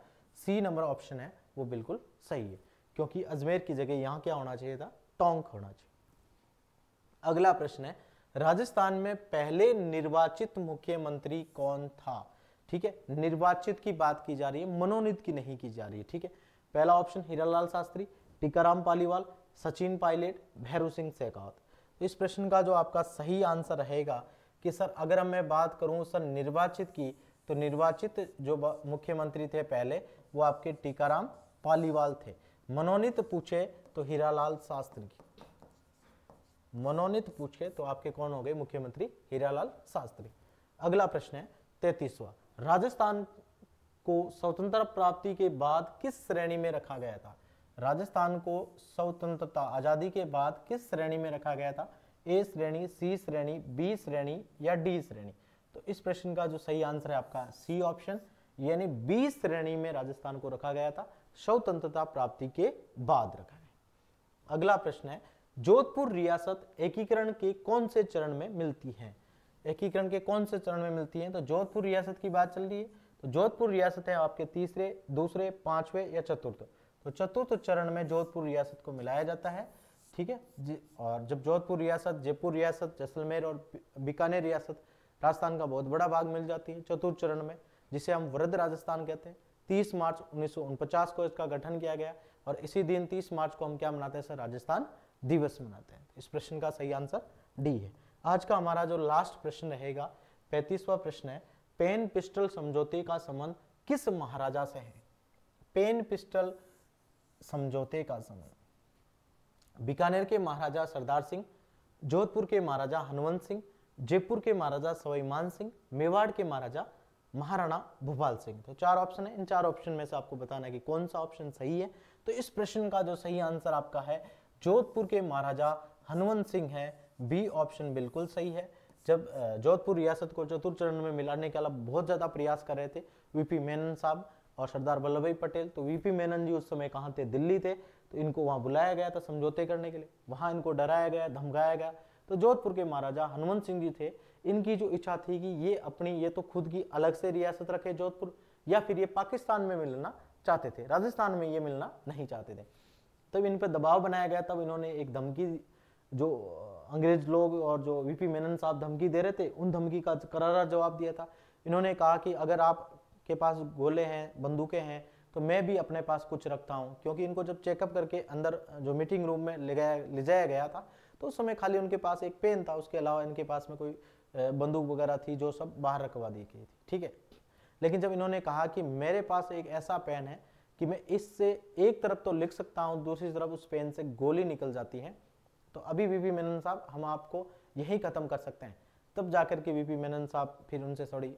सी नंबर ऑप्शन है वो बिल्कुल सही है क्योंकि अजमेर की जगह यहां क्या होना चाहिए था टोंक होना चाहिए अगला प्रश्न है राजस्थान में पहले निर्वाचित मुख्यमंत्री कौन था ठीक है निर्वाचित की बात की जा रही है मनोनीत की नहीं की जा रही है ठीक है पहला ऑप्शन हीरालाल शास्त्री टीकाराम पालीवाल सचिन पायलट भैरव सिंह शेखावत तो इस प्रश्न का जो आपका सही आंसर रहेगा कि सर अगर मैं बात करूं सर निर्वाचित की तो निर्वाचित जो मुख्यमंत्री थे पहले वो आपके टीकाराम पालीवाल थे मनोनीत पूछे तो हीरालाल शास्त्री मनोनीत पूछे तो आपके कौन हो गए मुख्यमंत्री हीरालाल शास्त्री अगला प्रश्न है तैतीसवा राजस्थान को स्वतंत्रता प्राप्ति के बाद किस श्रेणी में रखा गया था राजस्थान को स्वतंत्रता आजादी के बाद किस श्रेणी में रखा गया था ए श्रेणी सी श्रेणी बी श्रेणी या डी श्रेणी तो इस प्रश्न का जो सही आंसर है आपका सी ऑप्शन यानी बी श्रेणी में राजस्थान को रखा गया था स्वतंत्रता प्राप्ति के बाद रखा है अगला प्रश्न है जोधपुर रियासत एकीकरण के कौन से चरण में मिलती है एकीकरण के कौन से चरण में मिलती है तो जोधपुर रियासत की बात चल रही है तो जोधपुर रियासत है आपके तीसरे दूसरे पांचवे या चतुर्थ तो चतुर्थ चरण में जोधपुर रियासत को मिलाया जाता है ठीक है और जब जोधपुर रियासत जयपुर रियासत जैसलमेर और बीकानेर रियासत राजस्थान का बहुत बड़ा भाग मिल जाती है चतुर्थ चरण में जिसे हम वृद्ध राजस्थान कहते हैं 30 मार्च उन्नीस को इसका गठन किया गया और इसी दिन 30 मार्च को हम क्या मनाते हैं सर राजस्थान दिवस मनाते हैं इस प्रश्न का सही आंसर डी है आज का हमारा जो लास्ट प्रश्न रहेगा पैंतीसवा प्रश्न है पेन पिस्टल समझौते का संबंध किस महाराजा से है पेन पिस्टल समझौते का संबंध बीकानेर के महाराजा सरदार सिंह जोधपुर के महाराजा हनुमंत सिंह जयपुर के महाराजा सवाईमान सिंह मेवाड़ के महाराजा महाराणा भूपाल सिंह तो चार ऑप्शन है इन चार ऑप्शन में से आपको बताना है कि कौन सा ऑप्शन सही है तो इस प्रश्न का जो सही आंसर आपका है जोधपुर के महाराजा हनुमंत सिंह है बी ऑप्शन बिल्कुल सही है जब जोधपुर रियासत को चतुर्थ चरण में मिलाने के अलावा बहुत ज़्यादा प्रयास कर रहे थे वीपी मेनन साहब और सरदार वल्लभ भाई पटेल तो वीपी मेनन जी उस समय कहाँ थे दिल्ली थे तो इनको वहाँ बुलाया गया था समझौते करने के लिए वहाँ इनको डराया गया धमकाया गया तो जोधपुर के महाराजा हनुमंत सिंह जी थे इनकी जो इच्छा थी कि ये अपनी ये तो खुद की अलग से रियासत रखे जोधपुर या फिर ये पाकिस्तान में मिलना चाहते थे राजस्थान में ये मिलना नहीं चाहते थे तब इन पर दबाव बनाया गया तब इन्होंने एक धमकी जो अंग्रेज लोग और जो वीपी मेनन साहब धमकी दे रहे थे उन धमकी का करारा जवाब दिया था इन्होंने कहा कि अगर आप के पास गोले हैं बंदूकें हैं तो मैं भी अपने पास कुछ रखता हूँ क्योंकि इनको जब चेकअप करके अंदर जो मीटिंग रूम में ले गया ले जाया गया था तो उस समय खाली उनके पास एक पेन था उसके अलावा इनके पास में कोई बंदूक वगैरह थी जो सब बाहर रखवा दी गई थी ठीक है लेकिन जब इन्होंने कहा कि मेरे पास एक ऐसा पेन है कि मैं इससे एक तरफ तो लिख सकता हूँ दूसरी तरफ उस पेन से गोली निकल जाती है तो अभी वीपी मेनन साहब हम आपको यही ख़त्म कर सकते हैं तब जाकर के वीपी मेनन साहब फिर उनसे थोड़ी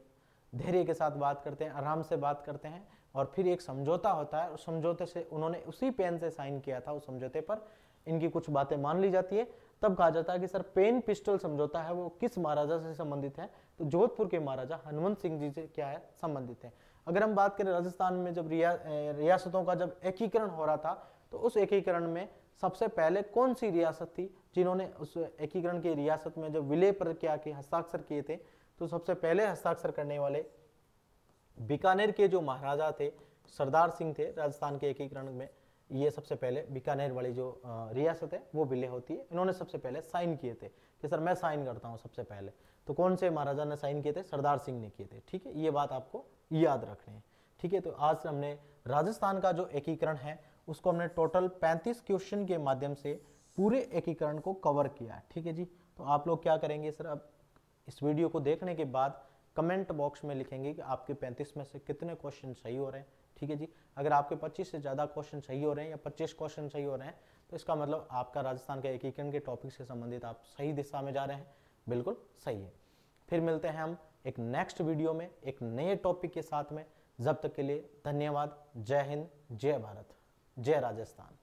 धैर्य के साथ बात करते हैं आराम से बात करते हैं और फिर एक समझौता होता है उस समझौते से उन्होंने उसी पेन से साइन किया था उस समझौते पर इनकी कुछ बातें मान ली जाती है तब कहा जाता है कि सर पेन पिस्टल समझौता है वो किस महाराजा से संबंधित है तो जोधपुर के महाराजा हनुमंत सिंह जी से क्या है संबंधित है अगर हम बात करें राजस्थान में जब रियासतों का जब एकीकरण हो रहा था तो उस एकीकरण में सबसे पहले कौन सी रियासत थी जिन्होंने उस एकीकरण की रियासत में जब विलय पर क्या के हस्ताक्षर किए थे तो सबसे पहले हस्ताक्षर करने वाले बीकानेर के जो महाराजा थे सरदार सिंह थे राजस्थान के एकीकरण में ये सबसे पहले बीकानेर वाली जो रियासत है वो विलय होती है इन्होंने सबसे पहले साइन किए थे कि सर मैं साइन करता हूँ सबसे पहले तो कौन से महाराजा ने साइन किए थे सरदार सिंह ने किए थे ठीक है ये बात आपको याद रखनी है ठीक है तो आज हमने राजस्थान का जो एकीकरण है उसको हमने टोटल पैंतीस क्वेश्चन के माध्यम से पूरे एकीकरण को कवर किया ठीक है जी तो आप लोग क्या करेंगे सर अब इस वीडियो को देखने के बाद कमेंट बॉक्स में लिखेंगे कि आपके पैंतीस में से कितने क्वेश्चन सही हो रहे हैं ठीक है जी अगर आपके 25 से ज़्यादा क्वेश्चन सही हो रहे हैं या 25 क्वेश्चन सही हो रहे हैं तो इसका मतलब आपका राजस्थान के एकीकरण के टॉपिक से संबंधित आप सही दिशा में जा रहे हैं बिल्कुल सही है फिर मिलते हैं हम एक नेक्स्ट वीडियो में एक नए टॉपिक के साथ में जब तक के लिए धन्यवाद जय हिंद जय भारत जय राजस्थान